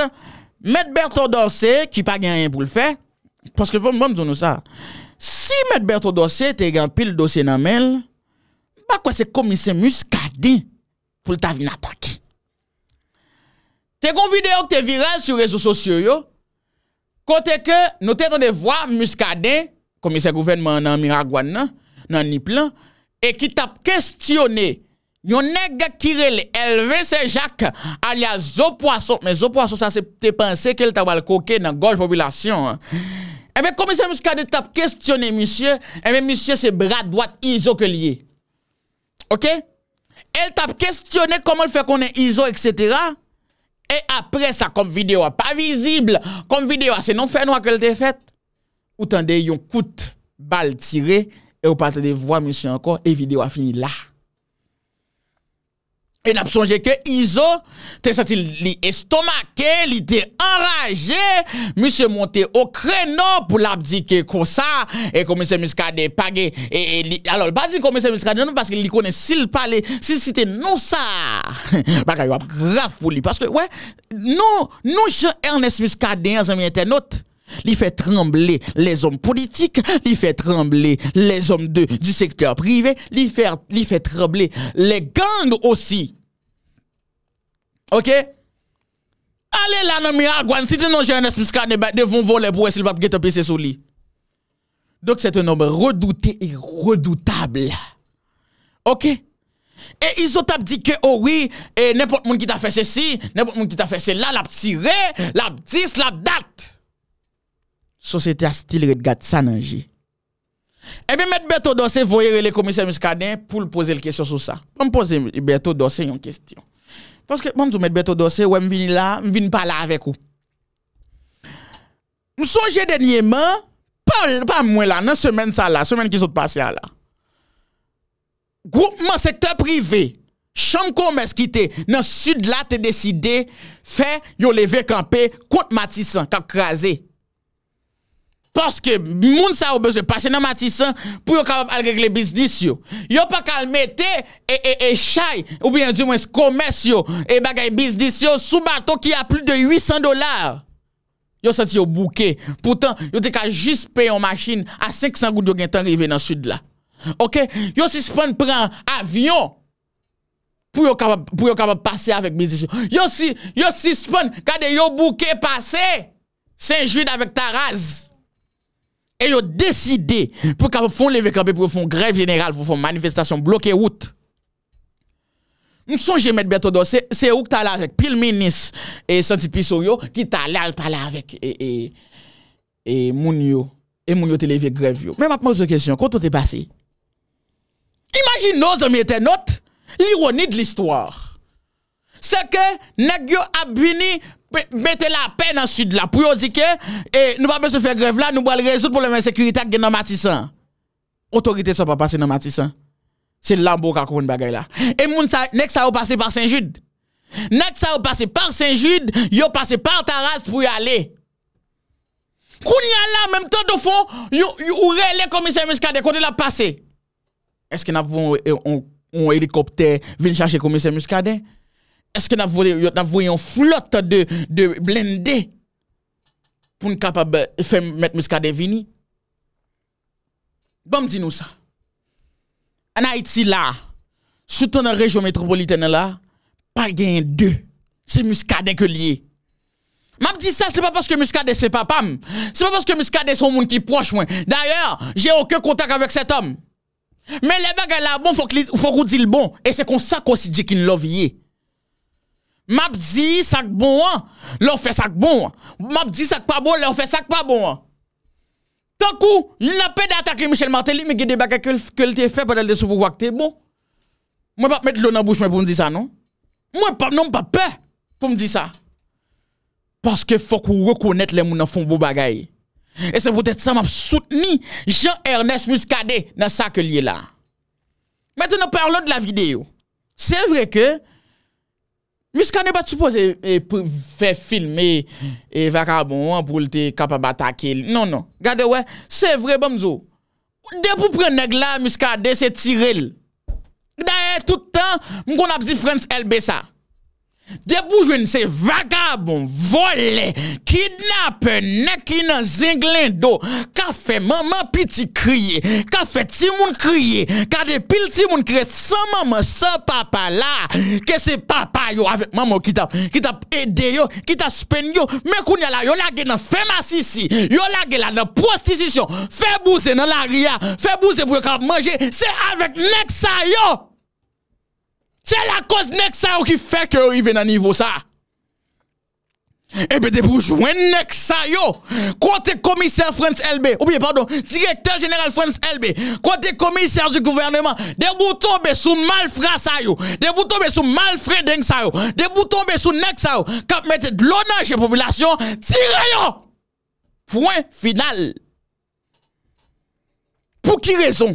met berton dorsè ki pa gen yon bou l'fè, paske pou mwèm doun nou sa. Si met berton dorsè te gen pil dosye nan menl, a kwen se komise muskade pou lta vin ataki. Te kon videyo ke te viral sou rezo sosyo yo, kote ke nou te rande vwa muskade, komise gouvenman nan Miragwana, nan non, Niplan, e ki tap kestyone yon nega kirele elve se jak alia zo poasot, me zo poasot sa se te panse ke lta wal koke nan goj popilasyon. Ebe eh komise muskade tap kestyone musye, ebe eh musye se bradouat izo ke liye. OK Elle t'a questionné comment elle fait qu'on est ISO, etc. Et après ça, comme vidéo, pas visible, comme vidéo, c'est non fait noir qu'elle t'a fait. Ou t'en yon coup de balle tiré, et ou pas de voir monsieur encore, et vidéo a fini là. En ap sonje ke Izo, te satil li estomake, li te enrage, mi se monte o kreno pou lap di ke konsa, e komise miskade page, e, e li, alol, ba zin komise miskade, nou paske li kone sil pale, sil site nou sa, baka yo ap graf foli, paske, wè, nou, nou chan Ernest Miskade, an zan mi ente not, Li fè tremble les omb politik Li fè tremble les omb de Du sektour privé Li fè tremble les gang osi Ok Ale la nan mi a gwan Si te nan eh jè an espouska Ne bon volè pou esil bat gè te pise sou li Dok se te nombe redoute E redoutable Ok E izotap di ke owi oh E nepot moun ki ta fè se si Nepot moun ki ta fè se la La ptire, la ptis, la datte Sosyete a stil redgat sa nan je. E mi met beto dosye voyere le komisyen miskaden pou l pose l kesyon sou sa. Mwen pose beto dosye yon kesyon. Ponske mwen sou met beto dosye, wè m vini la, m vini pa la avek ou. M souje denye man, pa mwen la, nan semen sa la, semen ki sou te pase ya la. Gwopman sektè privè, chan komes ki te, nan sud la te deside, fe yo leve kampè kont matisan, kap krasè. Paske moun sa ou bezwe pase nan matisan pou yo kabab al regle bizdis yo. Yo pa kalmete e, e, e chay ou biyan di mwen se komes yo e bagay bizdis yo sou bato ki a plu de 800 dolar. Yo senti yo bouke. Poutan yo te kal jispe yon masjin a 500 gout yo gen tan rive nan sud la. Yo si spon pren avyon pou yo kabab pase avyek bizdis yo. Yo si spon gade yo bouke pase. Se jude avyek ta raze. et ils ont décidé pour qu'on font lever campé pour font grève générale pour une manifestation bloquer route nous songe mettre Berthodo c'est c'est où tu as avec pile ministre et senti yo qui t'a allé parler avec et et et Mounio et Mounio te grève yo mais m'a pose question quand t'es passé imagine nos amis internautes l'ironie de l'histoire c'est que nèg yo a mettez la peine en sud là pour dire que et eh, nous pas besoin faire grève là nous allons résoudre le problème de sécurité qui dans Matissan autorité ça pas passer dans Matissan c'est là qu'on une bagaille là et moun ça nèg ça passer par Saint-Jude nèg ça passer par Saint-Jude yo passer par Taras pour y aller Quand a là même temps de fond yo ou relé commissaire Muscadet côté la passer est-ce que a eh, un hélicoptère venir chercher commissaire muscadé Eske nan vwe yon flot de blendé pou n kapab eh, fèm met muskade vini? Bèm bon, di nou sa. An a iti la, soute nan rejou metropolitè nan la, pa gen yon dè, se muskade ke liye. Mèm di sa, se pa paske muskade se pa pam. Se pa paske muskade se ou moun ki poche mwen. D'ayèr, jè okè kontak avèk set om. Mèm le bagè bon. la bon, fòk ou di l bon. E se kon sa konsidye ki lòv yè. Map zi sak bon an, lor fe sak bon an. Map zi sak pa bon an, lor fe sak pa bon an. Tan kou, lina pe de atakri Michel Martelly, mi gede baka ke lte fe padel de sou pou wak te, bon. Mwen pap met loun an bouche mwen pou mdi sa, non? Mwen non, nan mpa pe pou mdi sa. Paske fok ou rekounet le moun an fon bo bagay. E se votet sa map soutni Jean-Ernest Muscadet nan sak ke liye la. Mwen te nan parlon de la videyo. Se vre ke, Miska ne ba tupose e ve film e eh, eh, ve karabon an pou lte kapa batake li. Non, non. Gade we, se vre ba mzo. De pou pre neg la, miska de se tire li. Da e toutan, mko nap di France LB sa. De poujwen se vagabon, vole, kidnap, nek inan zinglendo, ka fe maman pi ti kriye, ka fe ti moun kriye, ka de pil ti moun kriye, se maman, se papa la, ke se papa yo avek maman ki tap ede yo, ki tap spen yo, men koun yala yon la genan femasisi, yon la genan prostisisyon, fe bouse nan la ria, fe bouse pou yo kap manje, se avek nek sa yo! Se la koz nek sa yo ki fek yo rive nan nivou sa. Ebe de pou jwen nek sa yo, kote komiser Frenz LB, oubiye pardon, direkter general Frenz LB, kote komiser ju gouvernement, de pou tombe sou malfra sa yo, de pou tombe sou malfre denk sa yo, de pou tombe sou nek sa yo, kap mette dlona jen povilasyon, tire yo! Pouen final. Pou ki rezon?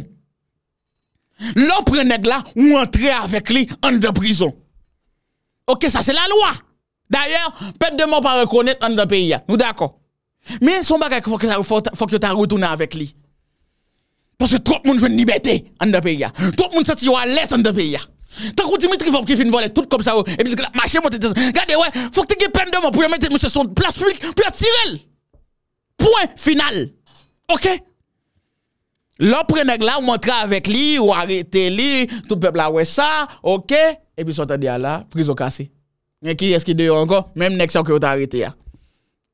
L'autre nègre là, ou entrer avec lui en de prison. Ok, ça c'est la loi. D'ailleurs, peine de mort pas reconnaître en de pays. Nous d'accord. Mais son bagage, faut que faut, faut tu avec lui. Parce que trop de monde veut une liberté en de pays. Trop de monde s'est à l'aise en de pays. Tant que Dimitri Vop qui une voler tout comme ça, oh, et puis la marché monte. Regardez, ouais, faut que tu aies peine de mort pour mettre monsieur sur place publique, pour tirer. Point final. Ok? Lò prenek la ou montre avèk li, ou arete li, tout peple la ouè sa, ok, epi son te diya la, prizo kase. Nè ki eski deyo ankon, mèm nek se anke ou te arete ya.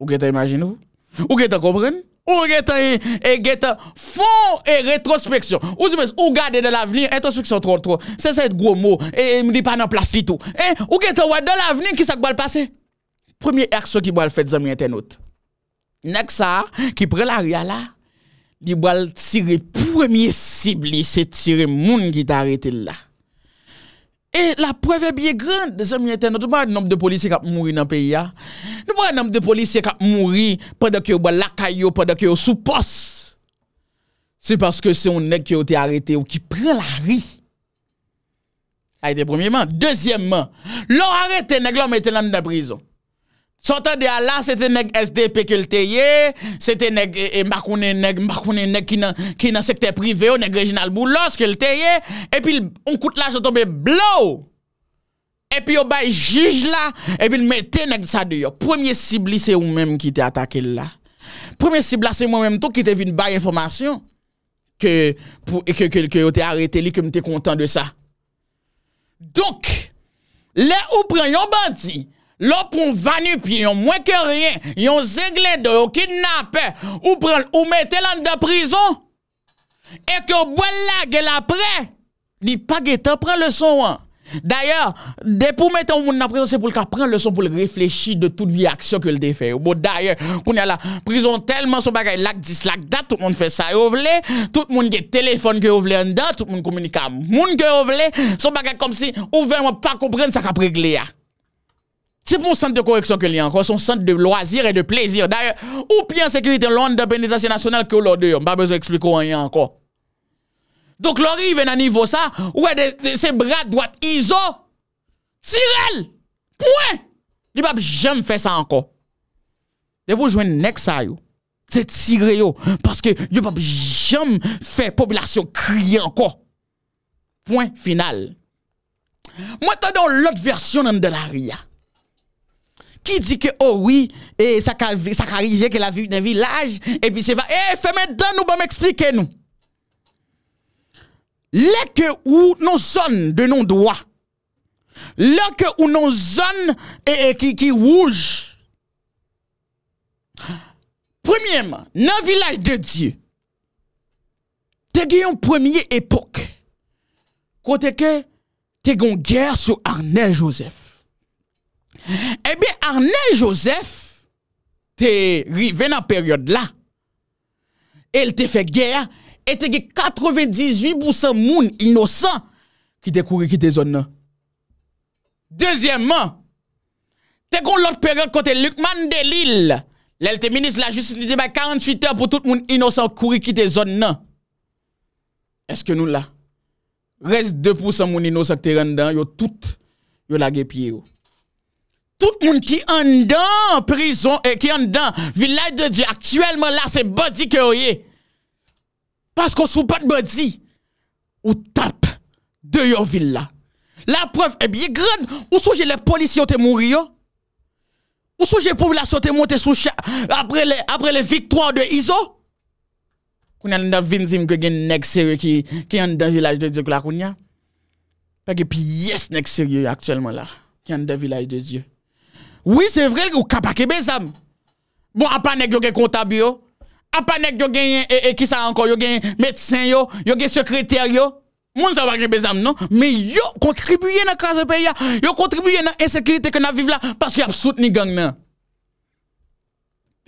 Ou gen te imagine ou? Ou gen te komren? Ou gen te, e gen te, fò e retrospeksyon. Ou gen te, ou gade de l'avenir, eto sou ki son tron tron, se se ete gwo mò, e mdi e, pa nan plas li tou. E, ou gen te wè de l'avenir, ki sa kbo al pase? Premye ekso ki bo al fèd zan mwen ten out. Nèk sa, ki pre la ria la, Di wale tire pwemye sibli se tire moun ki te arete la. E la preve biye gran, de se miye ten, nou pou wale nom de polisye kap mouri nan peyi ya. Nou pou wale nom de polisye kap mouri, padak yo wale lakay yo, padak yo sou pos. Se paske se yon neg ki yo te arete ou ki pren la ri. Aite pwemye man. Dezyem man, lor arete neg lom ete lan da prizon. Sotan de ala, sete neg SDP ke lteye, sete neg, e makounen neg, makounen neg ki nan sekte prive yo, neg regional moulos ke lteye, epi, on koute la, se tombe blow. Epi, yo bay juj la, epi, l mette neg sa deyo. Premier sibli, se ou menm ki te atake la. Premier sibli, se ou menm tou, ki te vin bay informasyon, ke yo te arete li, ke mi te kontan de sa. Donk, le ou pren yon banti, Lo pou vanu pi yon mwen ke riyen, yon zengle do, yon kinnape, ou mette lan da prizon, ek yo bwen lag el apre, di pa ge te pran leson wan. D'ayor, de pou mette ou moun na prizon, se pou l'ka pran leson pou l'reflechi de tout vi aksyon ke l'de feyo. Bo d'ayor, koun yon la prizon telman, sou bagay lag dis, lag dat, tout moun fe sa yo vle, tout moun ge telefon ke yo vle an da, tout moun komunika moun ke yo vle, sou bagay kom si ou ven mwen pa koupren sa ka pregle ya. Tip moun sent de koreksyon ke li anko, son sent de loazir e de plezir. Darye, ou pi an sekurite loun de penitasyon nasyonal ke ou lode yo, mba bezon ekspliko an yon anko. Donk lori ven an nivou sa, wè de se brad, doat, izo, tirel, pouen. Li bab jem fè sa anko. De poujwen nek sa yo, te tire yo, paske li bab jem fè poplasyon kri anko. Pouen final. Mwen tade ou lot versyon an de la riya. Qui dit que, oh oui, et ça arrive que la vie un village, et puis c'est va eh, fais maintenant, nous, allons m'expliquer nous. que ou nous zone de nos droits, que où nous sommes, et, qui, qui rouge. Premièrement, dans village de Dieu, tu as une première époque, Quand que tu as une guerre sur Arnel Joseph. Ebe eh Arne Joseph te rive nan peryode la, el te fe gyer, et te ge 98% moun inosan ki te kouri ki te zon nan. Dezyenman, te kon lot peryode kote Lukman Delil, lèl te minis la just nide bay 48 ter pou tout moun inosan kouri ki te zon nan. Eske nou la, res 2% moun inosan ki te rendan, yo tout yo la ge piye yo. Tout moun ki an dan prizon e eh, ki an dan vilaj de Diyo, aktyelman la se badi ke oye. Pas kon sou pat badi ou tap de yo vilaj. La prev e eh biye gran. Oso je le polisyon te mouri yo? Oso je poblasyon te monte apre le viktoan de Izo? Kounen an da vinzim ke gen nek seryo ki an dan vilaj de Diyo kula kounen? Pake piyes nek seryo aktyelman la ki an dan vilaj de Diyo. Oui, se vrel ou kapake bezam. Bon, apanek yo gen kontabi yo. Apanek yo gen, e, e, ki sa ankon, yo gen metsen yo, yo gen sekreter yo. Moun zavage bezam, non? Me yo kontribuye nan krase pe ya. Yo kontribuye nan esekrite ke nan vive la. Paske apsout ni gang nan.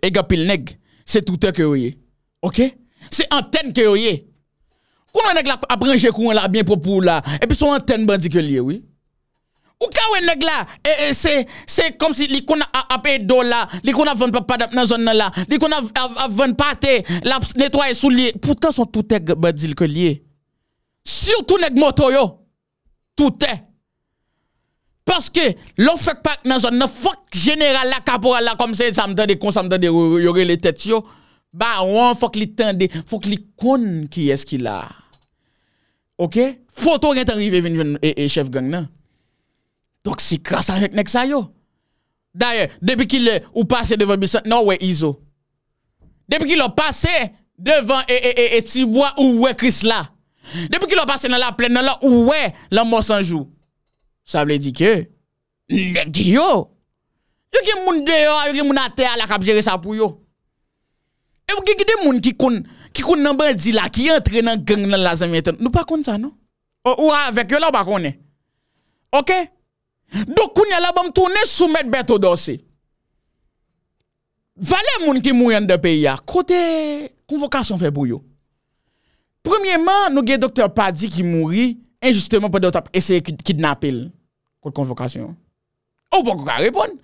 Ega pil neg, se touten ke yo ye. Ok? Se anten ke yo ye. Kounan neg la aprenje kouan la, bien popou la. E pi son anten bandi ke yo ye, oui. Ou ka wè nèk la, e, e se, se kom si li kon apè do la, li kon ap ven pa pad ap nan zon nan la, li kon ap ven pa te, la netwa e sou liye. Poutan son toutèk badil ke liye. Siyoutou nèk moto yo, toutèk. Paske, lò fèk pak nan zon, nan fòk jenera la kapora la kom se, samden de kon, samden de yore le tèt yo, ba wè fòk li tende, fòk li kon ki eski la. Ok, fòk to gen te rive ven e, e chef gen nan. Toksi krasa jek nek sa yo. Daye, debi ki le ou pase devan bisan, nan we Izo. Depi ki le pase, devan e e e e tibwa ou we Kris la. Depi ki le pase nan la plen nan la ou we, lan monsan jou. Sa ble di ke, nek yo. Yo ki moun de yo a yori moun a te ala kap jere sa pou yo. E ou ki gide moun ki koun, ki koun nan bè di la, ki yon tre nan geng nan la zemye ten. Nou pa koun sa nou. Ou a vek yo la ou pa koun e. Okè? Do koun yalabam tounen soumet beto dosi. Vale moun ki moun yon de pe ya. Kote konvokasyon fe pou yo. Premyeman nou gen doktor pa di ki mouni. Enjiste moun pou doktor eseye kidnapil. Kote konvokasyon. Ou pou konvokasyon repon.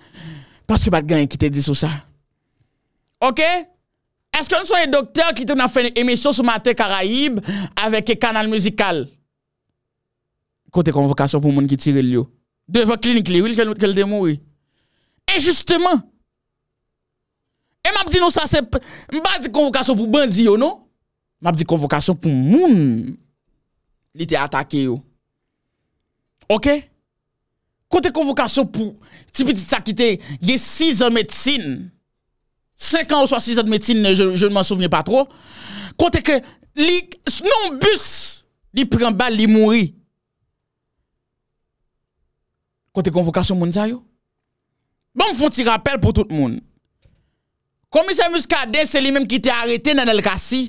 Paske bat gen yon ki te di sou sa. Ok? Eske yon son yon doktor ki tou na fe emisyon sou mate Karayib. Avek e kanal muzikal. Kote konvokasyon pou moun ki tire li yo. Dè vè klinik lè wè, lè kèl dè mou wè. E jistèman, e mab di nou sa sep, mbè di konvokasyon pou bandi yo, nou? Mab di konvokasyon pou moun, li te atake yo. Ok? Kote konvokasyon pou, tipi ti sakite, yè 6 an medsine, 5 an ou so 6 an medsine, je nman souvenye pa tro. Kote ke, li snombus, li pren bal, li mouri. Kote konvokasyon moun zayou. Bon fouti rapel pou tout moun. Komise Muska D, se li menm ki te arete nan el kasi,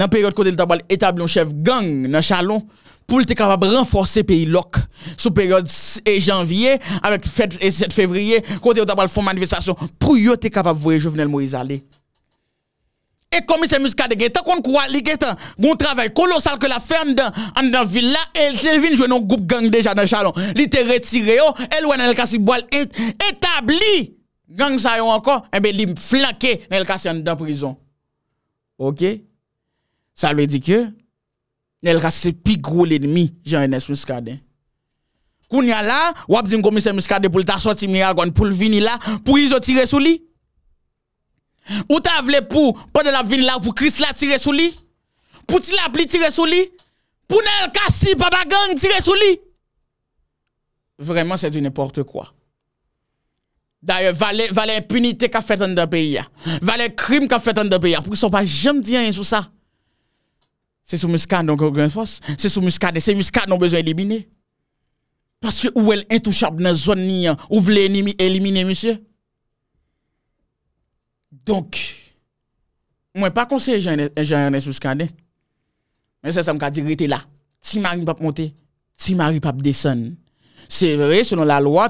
nan peryode kote l tabal etablon chev gang nan chalon, pou l te kapab renforse peyi lok, sou peryode e janvye, avek fèd e set fevriye, kote l tabal fòm anivestasyon, pou yo te kapab vwe jovenel mou izale. E komise muskade ge, ta kon kouwa li ge tan, goun travè kolosal ke la fè an dan, an dan villa, e lè vin jwenon goup gang deja nan chalon. Li te retire oh, yo, el wè nan lè kasi boal etabli, eh gang sayon an kon, e be li flanke nan lè kasi an dan prison. Ok? Sa vè di kè? Nan lè kasi se pi grou lè nmi, jan enes muskade. Koun ya la, wap zin komise muskade pou lta soti mi agon, pou l vini la, pou izo tire sou li? Ou ta vle pour pendant la ville là, pour Chris la tirer sous lui? Pour ti la pli tirer sous lui? Pour nel kassi, papa gang tirer sous lui? Vraiment, c'est du n'importe quoi. D'ailleurs, valait valait impunité qu'a fait dans le pays. Valait crime qu'a fait dans le pays. Pour qu'ils ne pas jamais dit rien sur ça. C'est sous muscade donc grande force. C'est sous muscade, c'est muscat ont besoin d'éliminer. Parce que où elle intouchable dans la zone, où vous voulez éliminer monsieur. Donk, mwen pa konsey enjanyanen sou skande. Mwen se sa mka di gri te la. Si mary pap monte, si mary pap desen. Se vre selon la loa,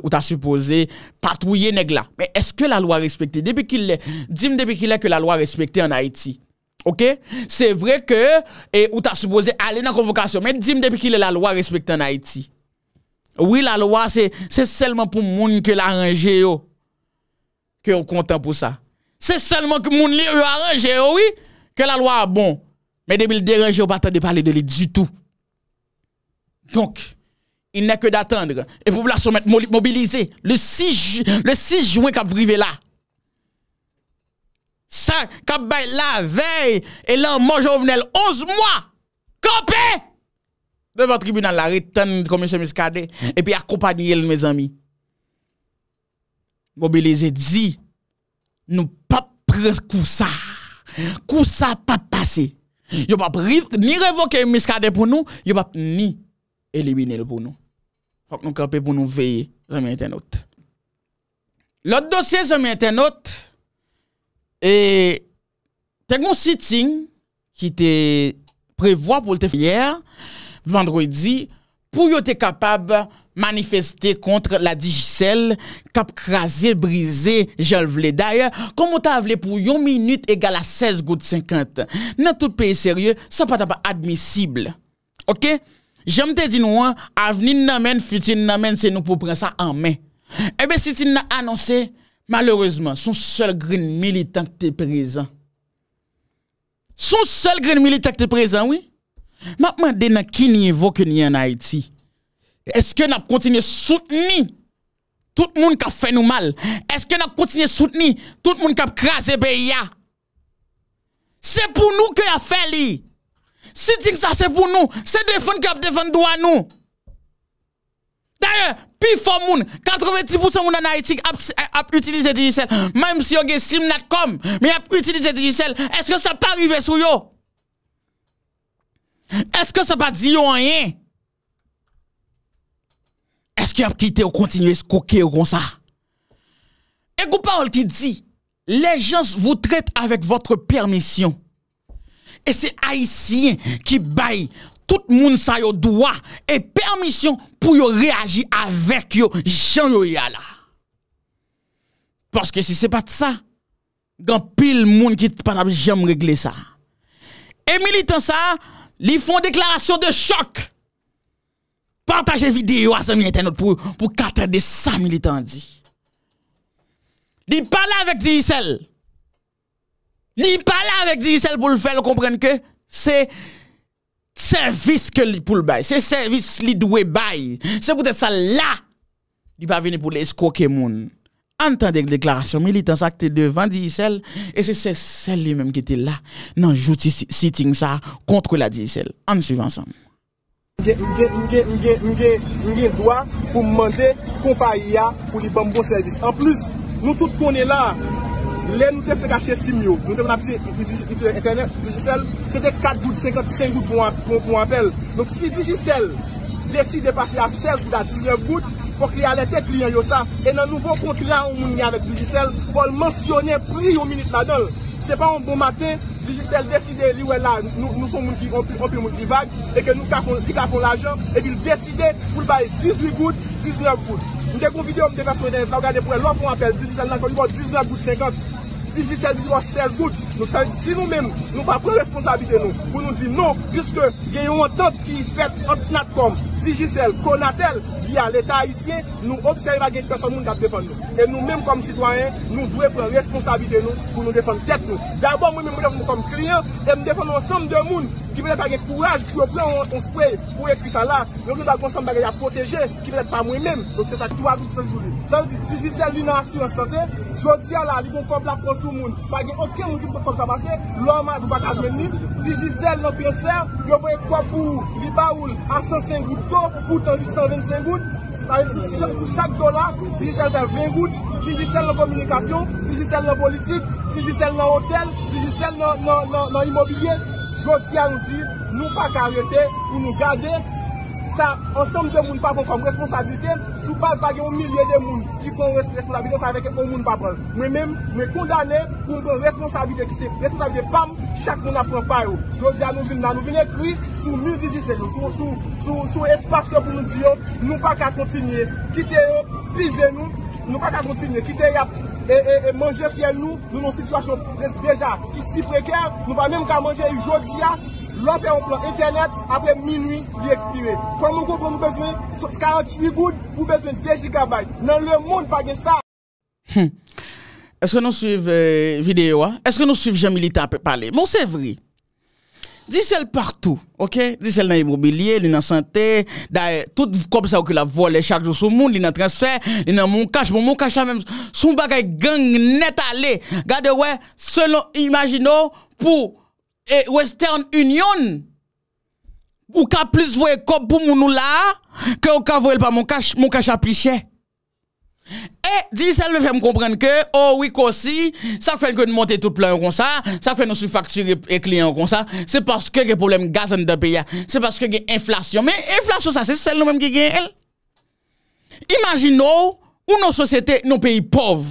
ou ta suppose patwoye negla. Men eske la loa respekte? Dibikile, dimdibikile ke la loa respekte an Haiti. Ok? Se vre ke, ou ta suppose ale nan konvokasyon. Men dimdibikile la loa respekte an Haiti. Oui la loa se selman pou moun ke la anje yo. Ke yo kontan pou sa. Se selman ki moun li yu aranje, ki la lwa bon. Me debil deranje ou batan de pale de li du tout. Donk, il nè ke d'attendre. E pou bla sou met mobilize. Le 6 juen kap vrive la. Kap bay la vey, e lan manjou vnel 11 mwa. Kampè! Deva tribunal la retend komise miskade. E pi akopanyel mè zami. Mobilize di, nou pas kousa. Kousa pa pase. Yo bap ni revoke miskade pou nou, yo bap ni elimine pou nou. Fok nou kope pou nou veye zeme internote. Lote dosye zeme internote e te goun siting ki te prevoa pou te fyer vendredi Pou yo te kapab manifesté kontre la digicel, kap krasé, brisé, jal vle daye, kon mouta avle pou yon minute egal a 16 gout 50. Nan tout peye serye, sa pata pa admisible. Ok? Jam te di nou an, aveni nan men, fiti nan men, se nou pou pren sa an men. Eh Ebe si ti nan anonse, malheurezman, son sol green militant te prezen. Son sol green militant te prezen, oui. Mapman den a ki ni evo ke ni anay ti? Eske nap kontine sout ni? Tout moun kap fè nou mal? Eske nap kontine sout ni? Tout moun kap kras e be ya? Se pou nou ke ya fè li? Si ting sa se pou nou? Se defen ke ap defen dou anou? Darye, pi fò moun, 80% moun anay ti ap utilize dijisel. Mèm si yo ge sim nat kom, mè ap utilize dijisel. Eske sa pa rive sou yo? Eske se pa di yo an yen? Eske ap ki te yo kontinu esko ke yo kon sa? E goupa ol ki di, le gens vous traite avèk vòtre permisyon. E se haisyen ki bayi tout moun sa yo doa e permisyon pou yo reagi avèk yo jen yo yala. Poske se se pa te sa, gan pil moun ki pan ap jen mou regle sa. E militen sa, Ils font déclaration de choc. Partagez vidéo à ce Internet pour, pour 4 de 100 militants dit. Ils parlent avec Diesel. Ils parlent avec Diesel pour le faire comprendre que c'est service que li pour le C'est service li doit bail. C'est pour ça là. Il pas venir pour les moun. an tan dek deklarasyon, militan sakte devan DJ Sel, e se se sel li menm ki te la, nan jouti siting sa, kontre la DJ Sel, an soub ansan. Mge, mge, mge, mge, mge, mge, mge doa pou mwande, konpa ya pou li bombo servis. An plus, nou tout konen la, le nou te fekache simyo, nou te fapise internet DJ Sel, se te 4 gout, 5 gout pou mwapel. Non si DJ Sel, Deside pase bon oh, non, a 16 gout a 19 gout Fok li alete kliye yo sa E nan nouvo kontran ou moun nye avet Digicel Fok l mensyonye pri yo minute la don Se pa ou bon maten Digicel deside li ou e la Nou son moun ki opi moun ki vage E ke nou kafon l ajan E vil deside pou l baye 18 gout, 19 gout Nou de kon vide ou m de ve soye den Fla ou gade pou e l wapon apel Digicel nan kon li wap 19 gout 50 Digicel di wap 16 gout Nou sa di si nou men Nou pa pre responsabite nou Pou nou di nou Piske gen yon wantan ki yi fet Ant nat kom Tijisel konatel, via l'Etat isye, nou okserva gen yon person moun dat defon nou. E nou menm konm sitwanyen, nou dwe pren responsabite nou pou nou defon tet nou. Dabon mwen mwen mwen mwen konm kriyan, e mwen defon l'onsanm de moun ki vwede pange kouraj pou yon prey, pou yon krisan la. Yon mwen bagonsanm bagaya proteje, ki vwede pa mwen menm. Donc se sa tou agouk sa disou li. Sa ou ti, Tijisel l'inansi yon sante, jouti ala li pou konplap konsou moun, pwage oken moun ki mwen konp sabase, loma yon bagajmen ni. Tijisel nan finseler, Koutan di 125 gout, sa yè si chak dola, ti jisèl fè 20 gout, ti jisèl nan komunikasyon, ti jisèl nan politik, ti jisèl nan hotel, ti jisèl nan immobilier. Joti a nou di, nou pa karyote, ou nou gade, sa ansèm de moun papon kom responsabilite, sou pas bagè moun milye de moun ki pon responsabilite sa vek kon moun papon. Mwen mèm, mwen kondanè, kon pon responsabilite ki se responsabilite pam. Chak moun apropay yo, jodia nou vin nan, nou vin ek kri sou 1017, sou espasyon pou moun diyon, nou pa ka kontinye, kite yo, pize nou, nou pa ka kontinye, kite yo, e manje fye nou, nou nou situasyon deja ki si preker, nou pa men mou ka manje yu jodia, lan fye yon plan internet, apre minwi li ekspire. Fwa moun koupon nou bezwen, skarant chmigoud, nou bezwen 10 GB, nan le moun page sa. Eske nou suiv euh, videyo a? Eske nou suiv jen milita a pale? Moun se vri. Disel partou, ok? Disel nan ibroubiliye, nan sante, euh, tout kope sa ou ki la vole chakjou sou moun, nan transe, nan moun kache. Moun kache sa mèm sou mbaga geng neta le. Gade we, se lo imagino pou eh, Western Union, ou ka plis voye kope pou moun ou la, ke ou ka voye l pa moun kache, moun kache apiche. E di sel ve fèm komprenn ke Ou oh wiko si Sa fèm kwen mwote tout plan kon sa Sa fèm nou sou faktur e kliyon kon sa Se paske gen problem gazan da peya Se paske gen inflasyon Men inflasyon sa se sel nou menm gen Imagin nou Ou nou sosyete nou peyi pov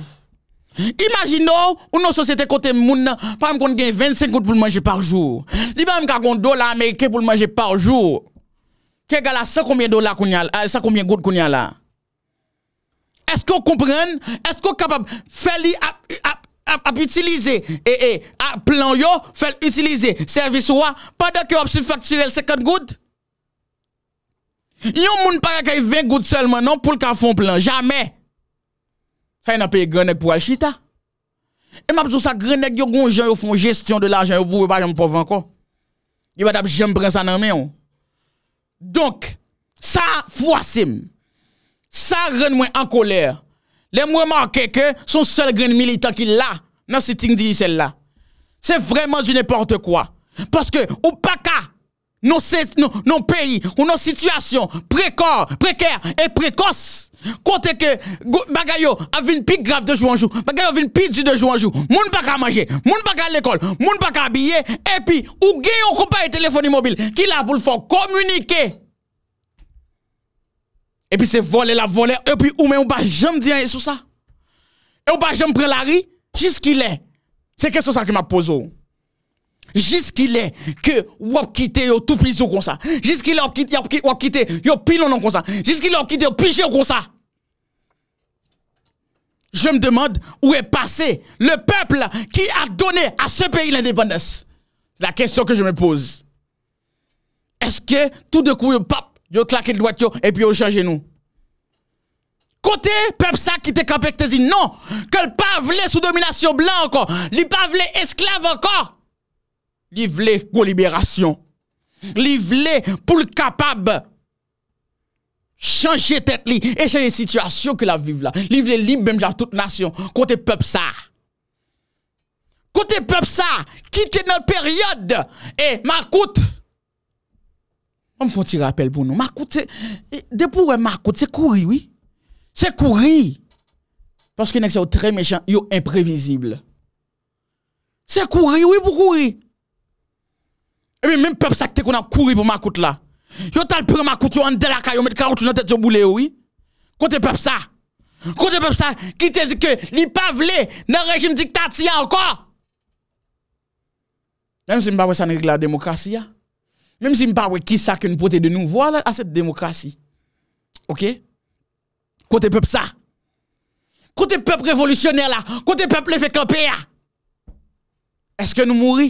Imagin nou Ou nou sosyete kote moun Parm kon gen 25 gout pou mwenje parjou Liban mkakon do la ameike pou mwenje parjou Kè gala 5 koumye gout koun ya la Eske ou kompren, eske ou kapab fel li ap itilize e plan yo, fel itilize serviso wa, padak yo apsi fakturel sekat goud? Yon moun pare kaye 20 goud selman nan pou lka fon plan, jamen. Sa yon api e grenek pou alchita. E map sou sa grenek yo goun jen yo fon gestyon de la jen yo bouwe ba jen pou vanko. Yon wad api jen pren sa nan men yo. Donk, sa fwa simm. Ça rend moi en colère. Les moi marqués que son seul grand militant qui l'a dans cette dit celle-là. C'est vraiment du n'importe quoi. Parce que ou pas nos, nos, nos pays ou nos situations précaires, précaires et précoces. que que a vu une pique grave de jour jour, jour a avin une pique de en jour. moun pa ka manger, moun pa ka l'école, moun pa ka Et puis, ou gagne un kompany téléphone mobile qui la le faire communiquer. Et puis c'est voler la voler. Et puis ou mais on pas jamais dire sur ça. Et on pas jamais prendre la rue jusqu'il est. C'est question ça que m'a posé. Jusqu'il est que ou quitter yo tout plus comme ça. Jusqu'il est quitté ou quitté yo pilon non comme ça. Jusqu'il est quitté pigeon comme ça. Je me demande où est passé le peuple qui a donné à ce pays l'indépendance. La question que je me pose. Est-ce que tout de coup, pas yo klake l doat yo, epi yo chanje nou, kote pep sa ki te kapèk te zi, nan, ke l pa vle sou dominasyon blan anko, li pa vle esklav anko, li vle goliberasyon, li vle pou l kapab, chanje tet li, e chanje situasyon ke la vive la, li vle libe mèm jav tout nasyon, kote pep sa, kote pep sa, ki te nan peryode, e, ma akout, Om foti rapel pou nou? Makout se, depouwe makout, se kouri, oui? Se kouri! Paske yon ek se ou tre mechant, yon imprevisible. Se kouri, oui pou kouri? Ebe, menm pep sakte konan kouri pou makout la. Yon talpure makout yon an delaka, yon met karoutou nan tet yo boule, oui? Kote pep sa! Kote pep sa, kite zike li pa vle, nan rejim diktati ya anko! Menm se mba wesan rig la demokrasi ya, Mem si m bawe ki sa ke nou pote de nou, vo ala a set demokrasi. Ok? Kote pep sa. Kote pep revolisyonel la. Kote pep le fek a peya. Eske nou mouri?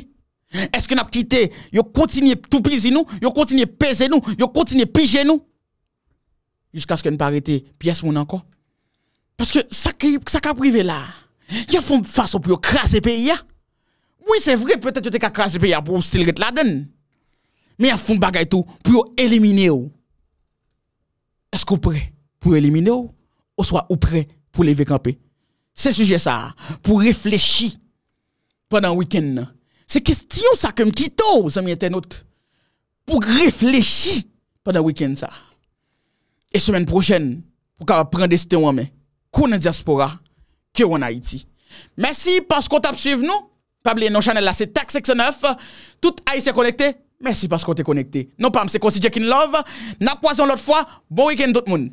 Eske nou ap kite? Yo kontine tou pizi nou? Yo kontine pese nou? Yo kontine pije nou? Jiska se ke nou pa rete piyes moun anko? Paske sa ka prive la. Yo fom faso pou yo krasi peya. Oui se vre peutet yo te ka krasi peya pou ou stil rete la dene. mi a foun bagay tou pou yo elimine ou. Esk ou pre pou elimine ou, ou swa ou pre pou leve kampe. Se suje sa, pou reflechi padan wikend nan. Se kestyon sa kem kito ou, pou reflechi padan wikend sa. E semen prochen, pou ka ap prende sti wame, kou nan diaspora, kyo wana iti. Mersi, paskot ap suiv nou, pabli nan chanel la se tak seksyon af, tout a yise konekte, Mersi non pas kon te konekte. Non pa mse konsidye kin love. Na poason lot fwa. Bo wiken dot moun.